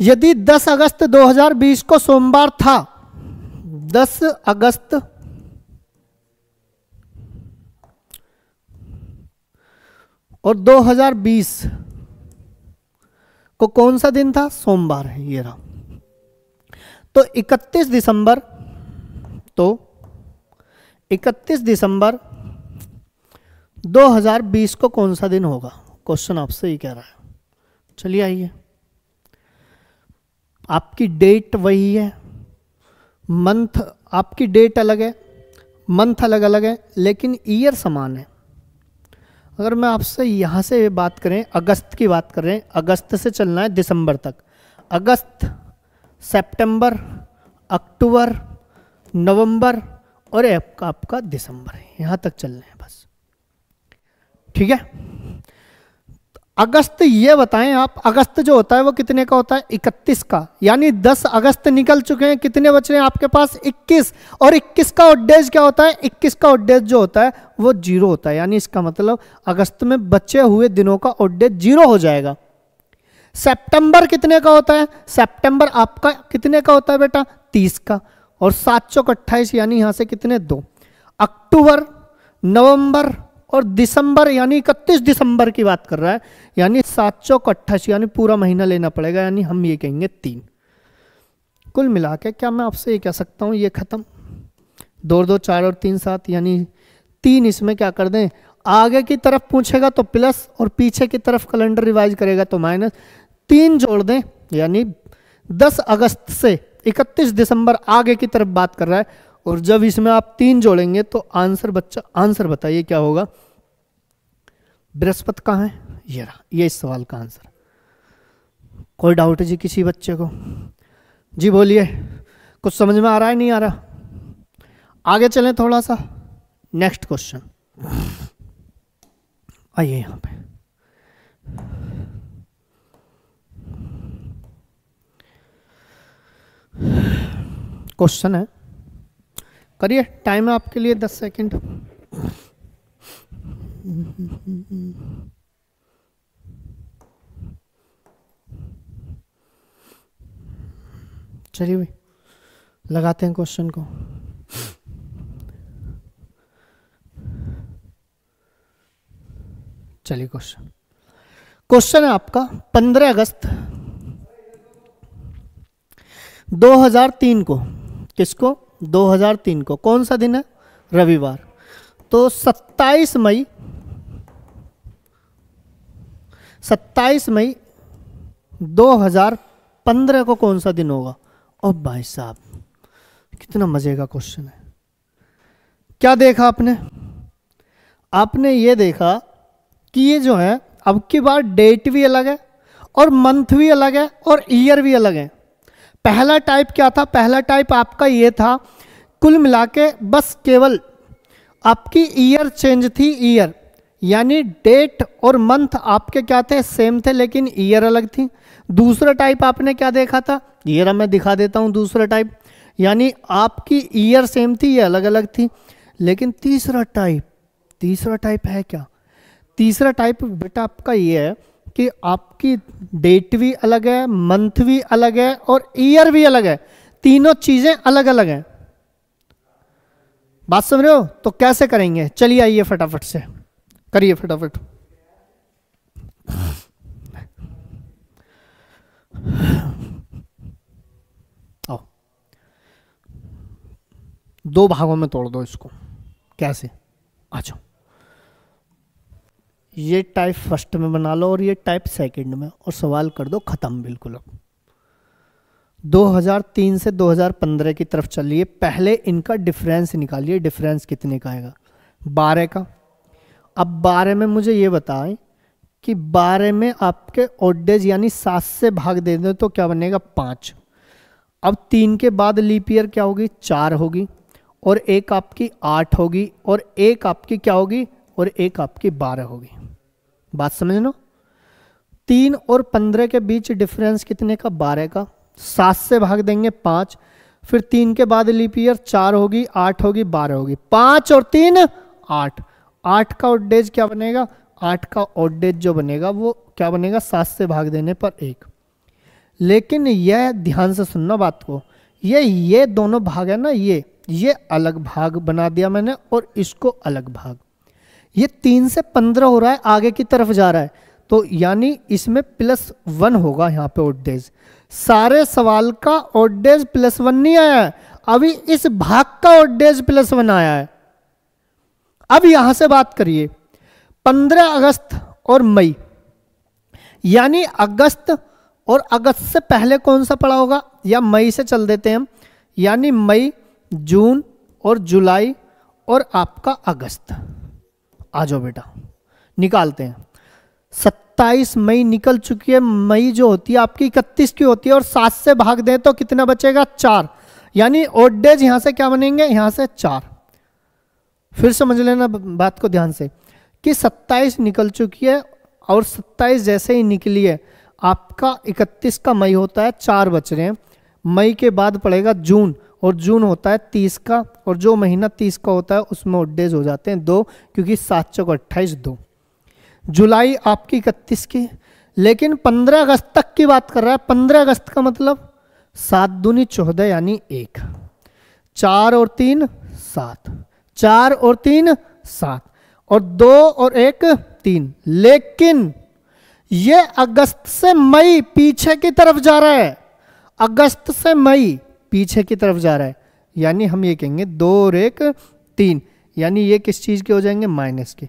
यदि 10 अगस्त 2020 को सोमवार था 10 अगस्त 2020 और 2020 को कौन सा दिन था सोमवार है ये रहा तो 31 दिसंबर तो 31 दिसंबर 2020 को कौन सा दिन होगा क्वेश्चन आपसे ये कह रहा है चलिए आइए आपकी डेट वही है मंथ आपकी डेट अलग है मंथ अलग अलग है लेकिन ईयर समान है अगर मैं आपसे यहाँ से बात करें अगस्त की बात करें अगस्त से चलना है दिसंबर तक अगस्त सितंबर, अक्टूबर नवंबर और आपका आपका दिसंबर है यहाँ तक रहे हैं बस ठीक है अगस्त ये बताएं आप अगस्त जो होता है वो कितने का होता है 31 का यानी 10 अगस्त निकल चुके हैं कितने बच रहे हैं आपके पास 21 और 21 का उड्डेज क्या होता है 21 का उड्डेज जो होता है वो जीरो होता है यानी इसका मतलब अगस्त में बचे हुए दिनों का उड्डेज जीरो हो जाएगा सितंबर कितने का होता है सितंबर आपका कितने का होता है बेटा तीस का और सात सौ अट्ठाईस यानी यहाँ से कितने दो अक्टूबर नवंबर और दिसंबर यानी इकतीस दिसंबर की बात कर रहा है यानी सात सौ अट्ठाईस यानी पूरा महीना लेना पड़ेगा यानी हम ये कहेंगे तीन कुल मिला के क्या मैं आपसे ये कह सकता हूँ ये ख़त्म दो दो चार और तीन सात यानी तीन इसमें क्या कर दें आगे की तरफ पूछेगा तो प्लस और पीछे की तरफ कैलेंडर रिवाइज करेगा तो माइनस तीन जोड़ दें यानी 10 अगस्त से 31 दिसंबर आगे की तरफ बात कर रहा है और जब इसमें आप तीन जोड़ेंगे तो आंसर बच्चा आंसर बताइए क्या होगा बृहस्पति कहाँ है ये रहा ये इस सवाल का आंसर कोई डाउट है जी किसी बच्चे को जी बोलिए कुछ समझ में आ रहा है नहीं आ रहा आगे चलें थोड़ा सा नेक्स्ट क्वेश्चन आइए यहाँ पे क्वेश्चन है करिए टाइम है आपके लिए दस सेकंड चलिए भाई लगाते हैं क्वेश्चन को चलिए क्वेश्चन क्वेश्चन है आपका पंद्रह अगस्त 2003 को किसको 2003 को कौन सा दिन है रविवार तो 27 मई 27 मई 2015 को कौन सा दिन होगा ओ भाई साहब कितना मज़े का क्वेश्चन है क्या देखा आपने आपने ये देखा कि ये जो है अब की बार डेट भी अलग है और मंथ भी अलग है और ईयर भी अलग है पहला टाइप क्या था पहला टाइप आपका ये था कुल मिला के बस केवल आपकी ईयर चेंज थी ईयर यानी डेट और मंथ आपके क्या थे सेम थे लेकिन ईयर अलग थी दूसरा टाइप आपने क्या देखा था ये मैं दिखा देता हूँ दूसरा टाइप यानी आपकी ईयर सेम थी ये अलग अलग थी लेकिन तीसरा टाइप तीसरा टाइप है क्या तीसरा टाइप बेटा आपका ये है कि आपकी डेट भी अलग है मंथ भी अलग है और ईयर भी अलग है तीनों चीज़ें अलग अलग हैं बात समझ रहे हो तो कैसे करेंगे चलिए आइए फटाफट से करिए फटाफट दो भागों में तोड़ दो इसको कैसे आ जाओ ये टाइप फर्स्ट में बना लो और ये टाइप सेकंड में और सवाल कर दो ख़त्म बिल्कुल अब 2003 से 2015 की तरफ चलिए पहले इनका डिफरेंस निकालिए डिफरेंस कितने का आएगा बारह का अब बारह में मुझे ये बताएं कि बारह में आपके ओडेज यानी सात से भाग दे दें तो क्या बनेगा पाँच अब तीन के बाद लीपियर क्या होगी चार होगी और एक आपकी आठ होगी और एक आपकी क्या होगी और एक आपकी बारह होगी बात समझ लो तीन और पंद्रह के बीच डिफरेंस कितने का बारह का सात से भाग देंगे पांच फिर तीन के बाद लिपियर चार होगी आठ होगी बारह होगी पांच और तीन आठ आठ का ओडेज क्या बनेगा आठ का ओडेज जो बनेगा वो क्या बनेगा सात से भाग देने पर एक लेकिन यह ध्यान से सुनना बात को ये ये दोनों भाग है ना ये ये अलग भाग बना दिया मैंने और इसको अलग भाग ये तीन से पंद्रह हो रहा है आगे की तरफ जा रहा है तो यानी इसमें प्लस वन होगा यहाँ पे ओड डेज सारे सवाल का ओड डेज प्लस वन नहीं आया है अभी इस भाग का ओड डेज प्लस वन आया है अब यहां से बात करिए 15 अगस्त और मई यानी अगस्त और अगस्त से पहले कौन सा पड़ा होगा या मई से चल देते हैं हम यानी मई जून और जुलाई और आपका अगस्त आ जाओ बेटा निकालते हैं सत्ताईस मई निकल चुकी है मई जो होती है आपकी इकतीस की होती है और सात से भाग दें तो कितना बचेगा चार यानी ओड डेज से क्या बनेंगे यहां से चार फिर समझ लेना बात को ध्यान से कि सत्ताईस निकल चुकी है और सत्ताईस जैसे ही निकली है आपका इकतीस का मई होता है चार बच रहे हैं मई के बाद पड़ेगा जून और जून होता है तीस का और जो महीना तीस का होता है उसमें ऑड डेज हो जाते हैं दो क्योंकि सात सौ अट्ठाईस दो जुलाई आपकी इकतीस की लेकिन पंद्रह अगस्त तक की बात कर रहा है पंद्रह अगस्त का मतलब सात दूनी चौदह यानी एक चार और तीन सात चार और तीन सात और दो और एक तीन लेकिन ये अगस्त से मई पीछे की तरफ जा रहा है अगस्त से मई पीछे की तरफ जा रहा है यानी हम ये कहेंगे दो और एक तीन यानी ये किस चीज़ के हो जाएंगे माइनस के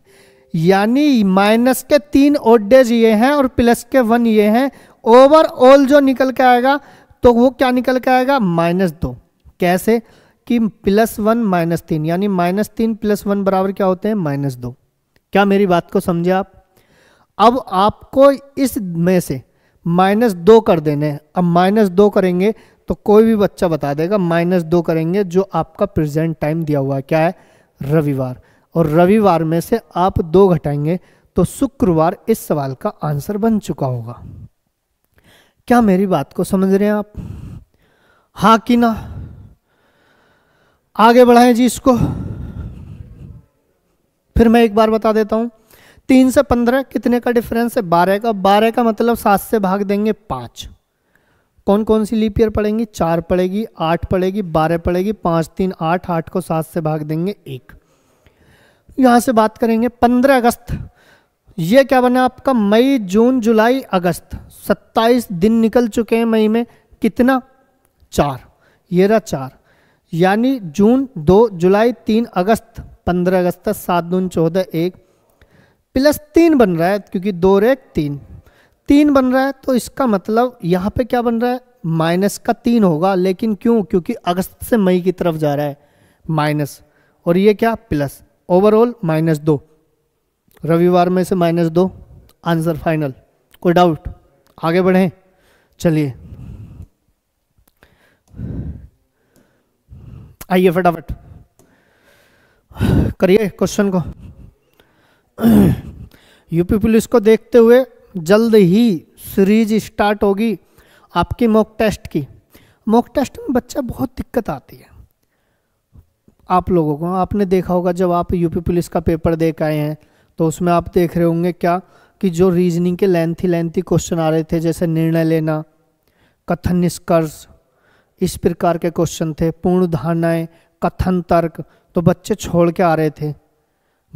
यानी माइनस के तीन ओडेज ये हैं और प्लस के वन ये हैं ओवरऑल जो निकल के आएगा तो वो क्या निकल के आएगा माइनस दो कैसे कि प्लस वन माइनस तीन यानी माइनस तीन प्लस वन बराबर क्या होते हैं माइनस दो क्या मेरी बात को समझे आप अब आपको इस में से माइनस दो कर देने अब माइनस दो करेंगे तो कोई भी बच्चा बता देगा माइनस दो करेंगे जो आपका प्रेजेंट टाइम दिया हुआ है क्या है रविवार और रविवार में से आप दो घटाएंगे तो शुक्रवार इस सवाल का आंसर बन चुका होगा क्या मेरी बात को समझ रहे हैं आप हाँ कि ना आगे बढ़ाएं जी इसको फिर मैं एक बार बता देता हूं तीन से पंद्रह कितने का डिफरेंस है बारह का बारह का मतलब सात से भाग देंगे पांच कौन कौन सी लीप ईयर पड़ेंगी चार पड़ेगी आठ पड़ेगी बारह पड़ेगी पाँच तीन आठ आठ को सात से भाग देंगे एक यहाँ से बात करेंगे पंद्रह अगस्त ये क्या बना आपका मई जून जुलाई अगस्त सत्ताईस दिन निकल चुके हैं मई में कितना चार ये रहा चार यानी जून दो जुलाई तीन अगस्त पंद्रह अगस्त सात दून चौदह एक प्लस तीन बन रहा है क्योंकि दो रेख तीन तीन बन रहा है तो इसका मतलब यहाँ पे क्या बन रहा है माइनस का तीन होगा लेकिन क्यों क्योंकि अगस्त से मई की तरफ जा रहा है माइनस और ये क्या प्लस ओवरऑल माइनस दो रविवार में से माइनस दो आंसर फाइनल कोई डाउट आगे बढ़ें चलिए आइए फटाफट करिए क्वेश्चन को *clears throat* यूपी पुलिस को देखते हुए जल्द ही सीरीज स्टार्ट होगी आपकी मॉक टेस्ट की मॉक टेस्ट में बच्चा बहुत दिक्कत आती है आप लोगों को आपने देखा होगा जब आप यूपी पुलिस का पेपर देख आए हैं तो उसमें आप देख रहे होंगे क्या कि जो रीजनिंग के लेंथी लेंथी क्वेश्चन आ रहे थे जैसे निर्णय लेना कथन निष्कर्ष इस प्रकार के क्वेश्चन थे पूर्ण धारणाएँ कथन तर्क तो बच्चे छोड़ के आ रहे थे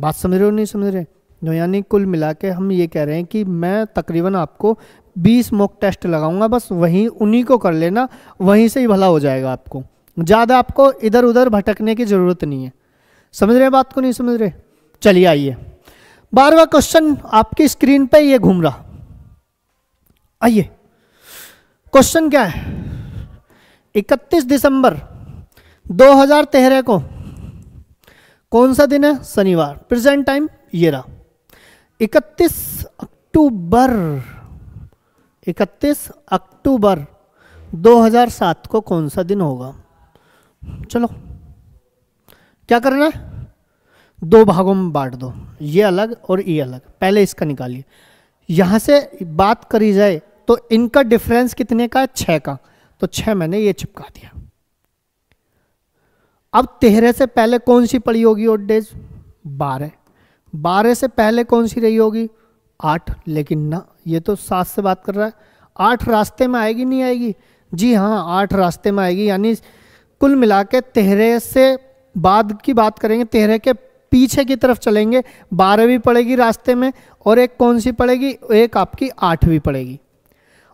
बात समझ रहे हो नहीं समझ रहे यानी कुल मिला के हम ये कह रहे हैं कि मैं तकरीबन आपको 20 मॉक टेस्ट लगाऊंगा बस वहीं उन्हीं को कर लेना वहीं से ही भला हो जाएगा आपको ज़्यादा आपको इधर उधर भटकने की ज़रूरत नहीं है समझ रहे बात को नहीं समझ रहे चलिए आइए बारहवा क्वेश्चन आपकी स्क्रीन पर ये घूम रहा आइए क्वेश्चन क्या है 31 दिसंबर 2013 को कौन सा दिन है शनिवार प्रेजेंट टाइम ये रहा इकतीस अक्टूबर 31 अक्टूबर 2007 को कौन सा दिन होगा चलो क्या करना है दो भागों में बांट दो ये अलग और ये अलग पहले इसका निकालिए यहाँ से बात करी जाए तो इनका डिफरेंस कितने का है छः का तो छः मैंने ये चिपका दिया अब तेरह से पहले कौन सी पड़ी होगी ओड डेज बारह बारह से पहले कौन सी रही होगी आठ लेकिन ना ये तो सात से बात कर रहा है आठ रास्ते में आएगी नहीं आएगी जी हाँ आठ रास्ते में आएगी यानी कुल मिला के तेरह से बाद की बात करेंगे तेरह के पीछे की तरफ चलेंगे बारहवीं पड़ेगी रास्ते में और एक कौन सी पड़ेगी एक आपकी आठवीं पड़ेगी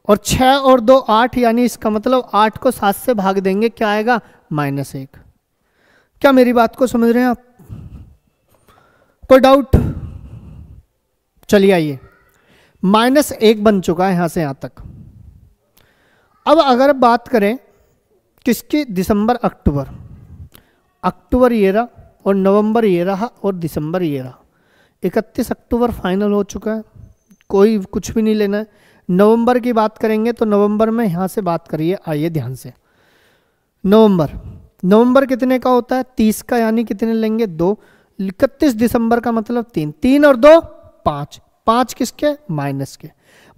और छः और दो आठ यानी इसका मतलब आठ को सात से भाग देंगे क्या आएगा माइनस एक क्या मेरी बात को समझ रहे हैं आप कोई डाउट चलिए आइए माइनस एक बन चुका है यहां से यहां तक अब अगर बात करें किसकी दिसंबर अक्टूबर अक्टूबर ये रहा और नवंबर ये रहा और दिसंबर ये रहा इकतीस अक्टूबर फाइनल हो चुका है कोई कुछ भी नहीं लेना है नवंबर की बात करेंगे तो नवंबर में यहाँ से बात करिए आइए ध्यान से नवंबर नवंबर कितने का होता है तीस का यानी कितने लेंगे दो इकतीस दिसंबर का मतलब तीन तीन और दो पांच पांच किसके माइनस के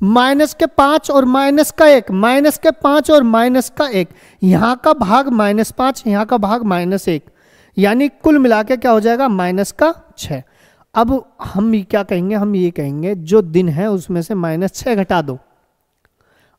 माइनस के पांच और माइनस का एक माइनस के पांच और माइनस का एक यहां का भाग माइनस पांच यहां का भाग माइनस एक यानी कुल मिला के क्या हो जाएगा माइनस का छ अब हम क्या कहेंगे हम ये कहेंगे जो दिन है उसमें से माइनस छ घटा दो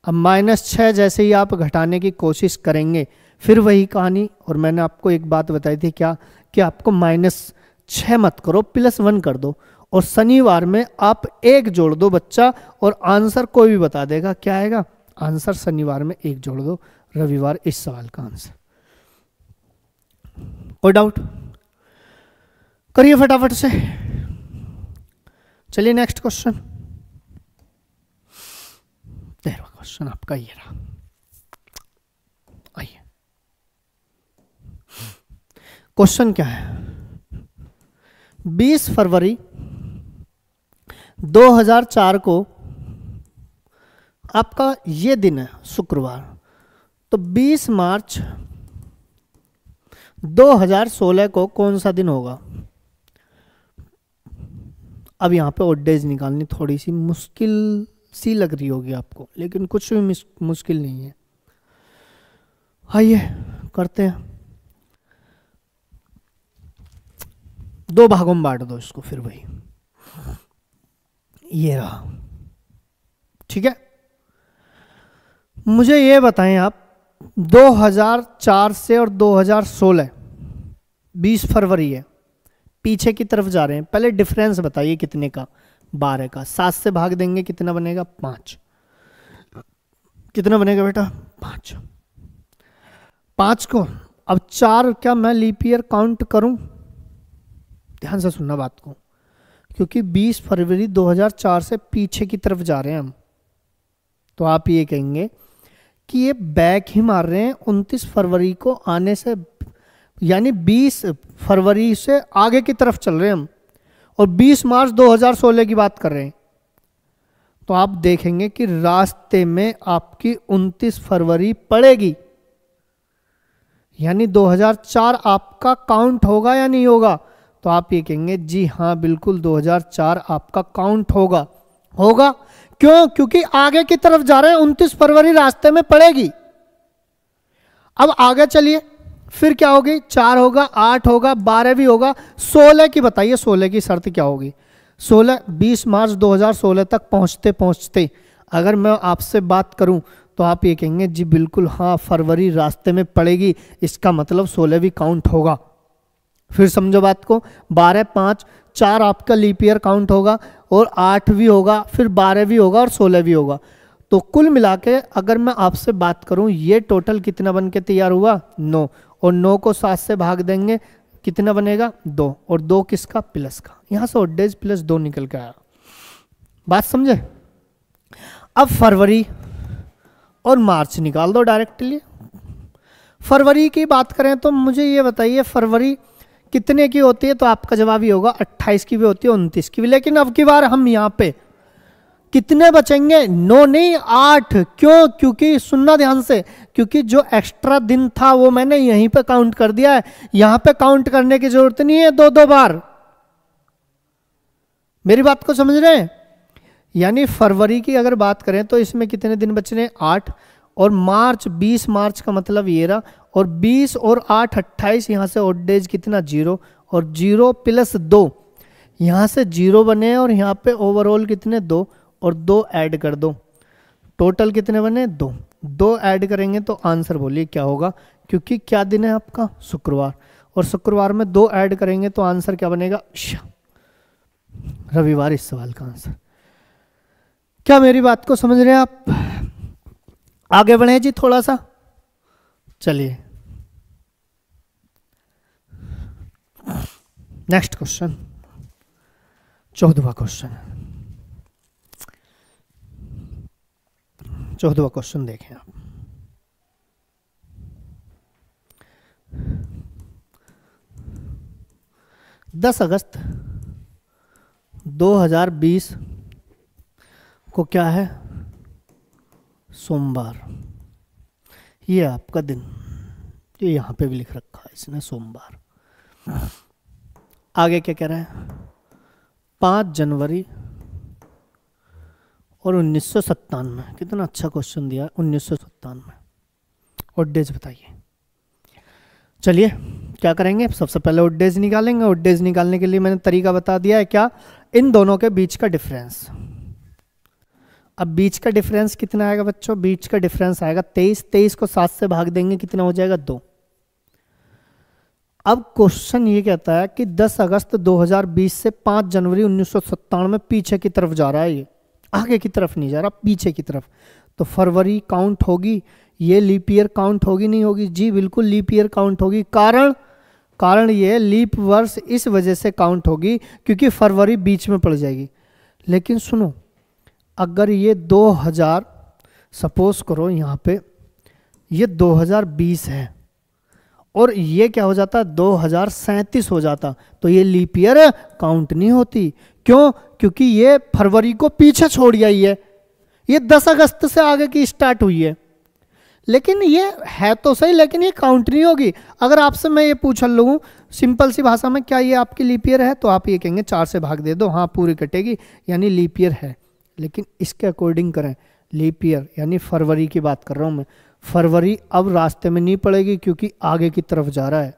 अब माइनस छ जैसे ही आप घटाने की कोशिश करेंगे फिर वही कहानी और मैंने आपको एक बात बताई थी क्या कि आपको माइनस छः मत करो प्लस वन कर दो और शनिवार में आप एक जोड़ दो बच्चा और आंसर कोई भी बता देगा क्या आएगा आंसर शनिवार में एक जोड़ दो रविवार इस सवाल का आंसर कोई डाउट करिए फटाफट से चलिए नेक्स्ट क्वेश्चन तेरवा क्वेश्चन आपका ये रहा आइए क्वेश्चन क्या है 20 फरवरी 2004 को आपका ये दिन है शुक्रवार तो 20 मार्च 2016 को कौन सा दिन होगा अब यहाँ पे ओड डेज निकालनी थोड़ी सी मुश्किल सी लग रही होगी आपको लेकिन कुछ भी मुश्किल नहीं है आइए करते हैं दो भागों में बांट दो इसको फिर वही ये रहा ठीक है मुझे ये बताएं आप 2004 से और 2016 20 फरवरी है पीछे की तरफ जा रहे हैं पहले डिफरेंस बताइए कितने का बारह का सात से भाग देंगे कितना बनेगा पांच कितना बनेगा बेटा पांच पांच को अब चार क्या मैं लीप ईयर काउंट करूं ध्यान से सुनना बात को क्योंकि 20 फरवरी 2004 से पीछे की तरफ जा रहे हैं हम तो आप ये कहेंगे कि ये बैक ही मार रहे हैं 29 फरवरी को आने से यानी 20 फरवरी से आगे की तरफ चल रहे हैं हम और 20 मार्च 2016 की बात कर रहे हैं तो आप देखेंगे कि रास्ते में आपकी 29 फरवरी पड़ेगी यानी 2004 आपका काउंट होगा या नहीं होगा तो आप ये कहेंगे जी हाँ बिल्कुल 2004 आपका काउंट होगा होगा क्यों क्योंकि आगे की तरफ जा रहे हैं उनतीस फरवरी रास्ते में पड़ेगी अब आगे चलिए फिर क्या होगी चार होगा आठ होगा बारह भी होगा सोलह की बताइए सोलह की शर्त क्या होगी सोलह बीस मार्च 2016 तक पहुंचते पहुंचते अगर मैं आपसे बात करूं तो आप ये कहेंगे जी बिल्कुल हाँ फरवरी रास्ते में पड़ेगी इसका मतलब सोलह भी काउंट होगा फिर समझो बात को बारह पाँच चार आपका लीप ईयर काउंट होगा और आठ भी होगा फिर बारह भी होगा और सोलह भी होगा तो कुल मिला के अगर मैं आपसे बात करूं ये टोटल कितना बन के तैयार हुआ नौ और नौ को सात से भाग देंगे कितना बनेगा दो और दो किसका प्लस का यहाँ से ओडेज प्लस दो निकल के आया बात समझे अब फरवरी और मार्च निकाल दो डायरेक्टली फरवरी की बात करें तो मुझे ये बताइए फरवरी कितने की होती है तो आपका जवाब ये होगा 28 की भी होती है उनतीस की भी लेकिन अब की बार हम यहाँ पे कितने बचेंगे नौ नहीं आठ क्यों क्योंकि सुनना ध्यान से क्योंकि जो एक्स्ट्रा दिन था वो मैंने यहीं पे काउंट कर दिया है यहां पे काउंट करने की जरूरत नहीं है दो दो बार मेरी बात को समझ रहे हैं यानी फरवरी की अगर बात करें तो इसमें कितने दिन बच रहे हैं आठ और मार्च 20 मार्च का मतलब ये रहा और 20 और 8 अट्ठाईस यहाँ से ओड डेज कितना जीरो और जीरो प्लस दो यहाँ से जीरो बने और यहाँ पे ओवरऑल कितने दो और दो ऐड कर दो टोटल कितने बने दो दो ऐड करेंगे तो आंसर बोलिए क्या होगा क्योंकि क्या दिन है आपका शुक्रवार और शुक्रवार में दो ऐड करेंगे तो आंसर क्या बनेगा रविवार इस सवाल का आंसर क्या मेरी बात को समझ रहे हैं आप आगे बढ़े जी थोड़ा सा चलिए नेक्स्ट क्वेश्चन चौदवा क्वेश्चन चौदवा क्वेश्चन देखें आप दस अगस्त 2020 को क्या है सोमवार ये आपका दिन ये यहाँ पे भी लिख रखा है इसने सोमवार आगे क्या कह रहा है पाँच जनवरी और उन्नीस सौ कितना अच्छा क्वेश्चन दिया उन्नीस सौ और डेज बताइए चलिए क्या करेंगे सबसे पहले उड डेज निकालेंगे उड डेज निकालने के लिए मैंने तरीका बता दिया है क्या इन दोनों के बीच का डिफरेंस अब बीच का डिफरेंस कितना आएगा बच्चों बीच का डिफरेंस आएगा तेईस तेईस को सात से भाग देंगे कितना हो जाएगा दो अब क्वेश्चन ये कहता है कि 10 अगस्त 2020 से 5 जनवरी उन्नीस में पीछे की तरफ जा रहा है ये आगे की तरफ नहीं जा रहा पीछे की तरफ तो फरवरी काउंट होगी ये लीप ईयर काउंट होगी नहीं होगी जी बिल्कुल लीप ईयर काउंट होगी कारण कारण ये लीप वर्ष इस वजह से काउंट होगी क्योंकि फरवरी बीच में पड़ जाएगी लेकिन सुनो अगर ये 2000 सपोज करो यहाँ पे ये 2020 है और ये क्या हो जाता दो हजार हो जाता तो ये लीप ईयर काउंट नहीं होती क्यों क्योंकि ये फरवरी को पीछे छोड़ आई है ये दस अगस्त से आगे की स्टार्ट हुई है लेकिन ये है तो सही लेकिन ये काउंट नहीं होगी अगर आपसे मैं ये पूछ लूँ सिंपल सी भाषा में क्या ये आपकी लीपियर है तो आप ये कहेंगे चार से भाग दे दो हाँ पूरी कटेगी यानी लीपियर है लेकिन इसके अकॉर्डिंग करें लीप ईयर यानी फरवरी की बात कर रहा हूँ मैं फरवरी अब रास्ते में नहीं पड़ेगी क्योंकि आगे की तरफ जा रहा है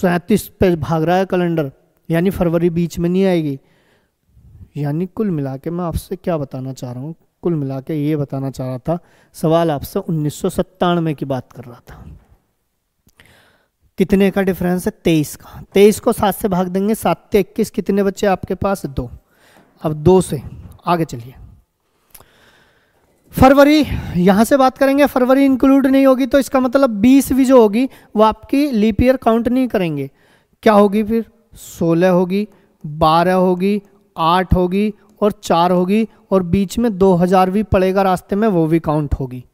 सैंतीस पे भाग रहा है कैलेंडर यानी फरवरी बीच में नहीं आएगी यानी कुल मिला के मैं आपसे क्या बताना चाह रहा हूँ कुल मिला के ये बताना चाह रहा था सवाल आपसे उन्नीस की बात कर रहा था कितने का डिफरेंस है तेईस का तेईस को सात से भाग देंगे सात से इक्कीस कितने बच्चे आपके पास दो अब दो से आगे चलिए फरवरी यहाँ से बात करेंगे फरवरी इंक्लूड नहीं होगी तो इसका मतलब भी जो होगी वो आपकी लीप ईयर काउंट नहीं करेंगे क्या होगी फिर सोलह होगी बारह होगी आठ होगी और चार होगी और बीच में दो हज़ार भी पड़ेगा रास्ते में वो भी काउंट होगी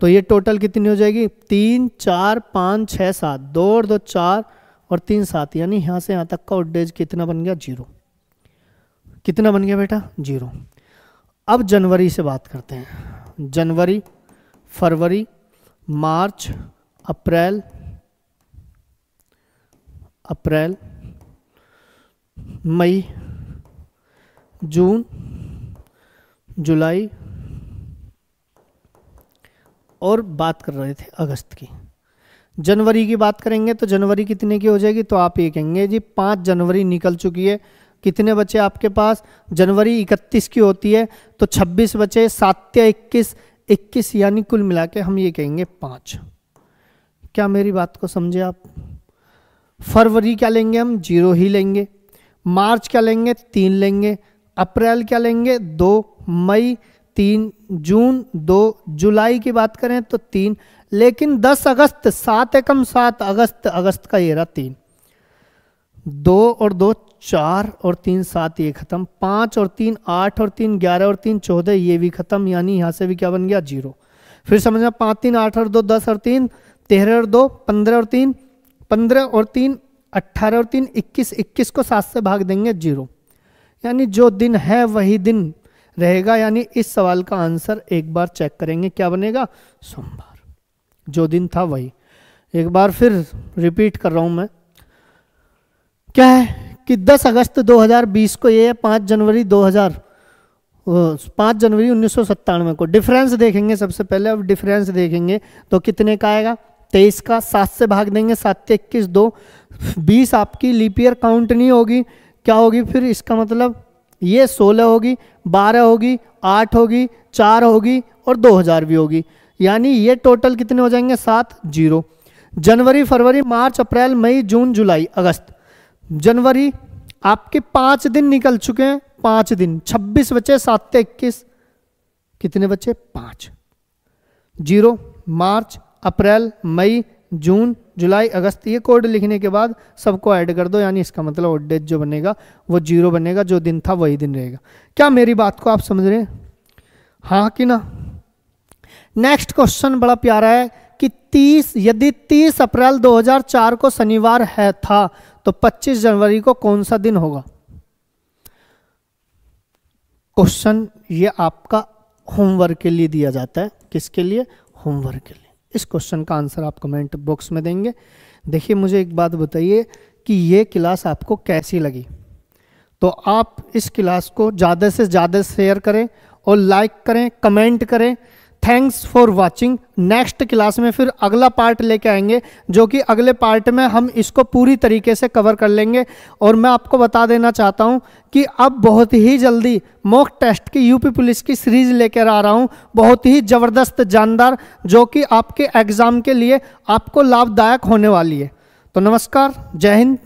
तो ये टोटल कितनी हो जाएगी तीन चार पाँच छः सात दो और दो चार और तीन सात यानी यहाँ से यहाँ तक का ओडेज कितना बन गया जीरो कितना बन गया बेटा जीरो अब जनवरी से बात करते हैं जनवरी फरवरी मार्च अप्रैल अप्रैल मई जून जुलाई और बात कर रहे थे अगस्त की जनवरी की बात करेंगे तो जनवरी कितने की हो जाएगी तो आप ये कहेंगे जी पाँच जनवरी निकल चुकी है कितने बचे आपके पास जनवरी 31 की होती है तो 26 बचे या इक्कीस इक्कीस यानी कुल मिला के हम ये कहेंगे पाँच क्या मेरी बात को समझे आप फरवरी क्या लेंगे हम जीरो ही लेंगे मार्च क्या लेंगे तीन लेंगे अप्रैल क्या लेंगे दो मई तीन जून दो जुलाई की बात करें तो तीन लेकिन दस अगस्त सात एकम सात अगस्त अगस्त का ये रहा तीन दो और दो चार और तीन सात ये खत्म पाँच और तीन आठ और तीन ग्यारह और तीन चौदह ये भी खत्म यानी यहाँ से भी क्या बन गया जीरो फिर समझना पाँच तीन आठ और दो दस और तीन तेरह और दो पंद्रह और तीन पंद्रह और तीन अट्ठारह और तीन इक्कीस इक्कीस को सात से भाग देंगे जीरो यानी जो दिन है वही दिन रहेगा यानी इस सवाल का आंसर एक बार चेक करेंगे क्या बनेगा सोमवार जो दिन था वही एक बार फिर रिपीट कर रहा हूँ मैं क्या है कि 10 अगस्त 2020 को ये है पाँच जनवरी 2000 पाँच जनवरी उन्नीस को डिफरेंस देखेंगे सबसे पहले अब डिफरेंस देखेंगे तो कितने का आएगा तेईस का सात से भाग देंगे सात से इक्कीस दो बीस आपकी लीपियर काउंट नहीं होगी क्या होगी फिर इसका मतलब ये सोलह होगी बारह होगी आठ होगी चार होगी और दो हज़ार भी होगी यानी ये टोटल कितने हो जाएंगे सात जीरो जनवरी फरवरी मार्च अप्रैल मई जून जुलाई अगस्त जनवरी आपके पांच दिन निकल चुके हैं पांच दिन छब्बीस बचे सात इक्कीस कितने बचे पांच जीरो मार्च अप्रैल मई जून जुलाई अगस्त ये कोड लिखने के बाद सबको ऐड कर दो यानी इसका मतलब डेट जो बनेगा वो जीरो बनेगा जो दिन था वही दिन रहेगा क्या मेरी बात को आप समझ रहे हैं हाँ कि ना नेक्स्ट क्वेश्चन बड़ा प्यारा है कि 30 यदि 30 अप्रैल 2004 को शनिवार है था तो 25 जनवरी को कौन सा दिन होगा क्वेश्चन ये आपका होमवर्क के लिए दिया जाता है किसके लिए होमवर्क के लिए इस क्वेश्चन का आंसर आप कमेंट बॉक्स में देंगे देखिए मुझे एक बात बताइए कि ये क्लास आपको कैसी लगी तो आप इस क्लास को ज़्यादा से ज़्यादा शेयर करें और लाइक करें कमेंट करें thanks for watching next class में फिर अगला पार्ट लेके आएंगे जो कि अगले पार्ट में हम इसको पूरी तरीके से कवर कर लेंगे और मैं आपको बता देना चाहता हूँ कि अब बहुत ही जल्दी मॉक टेस्ट की यूपी पुलिस की सीरीज़ लेकर आ रहा हूँ बहुत ही ज़बरदस्त जानदार जो कि आपके एग्ज़ाम के लिए आपको लाभदायक होने वाली है तो नमस्कार जय हिंद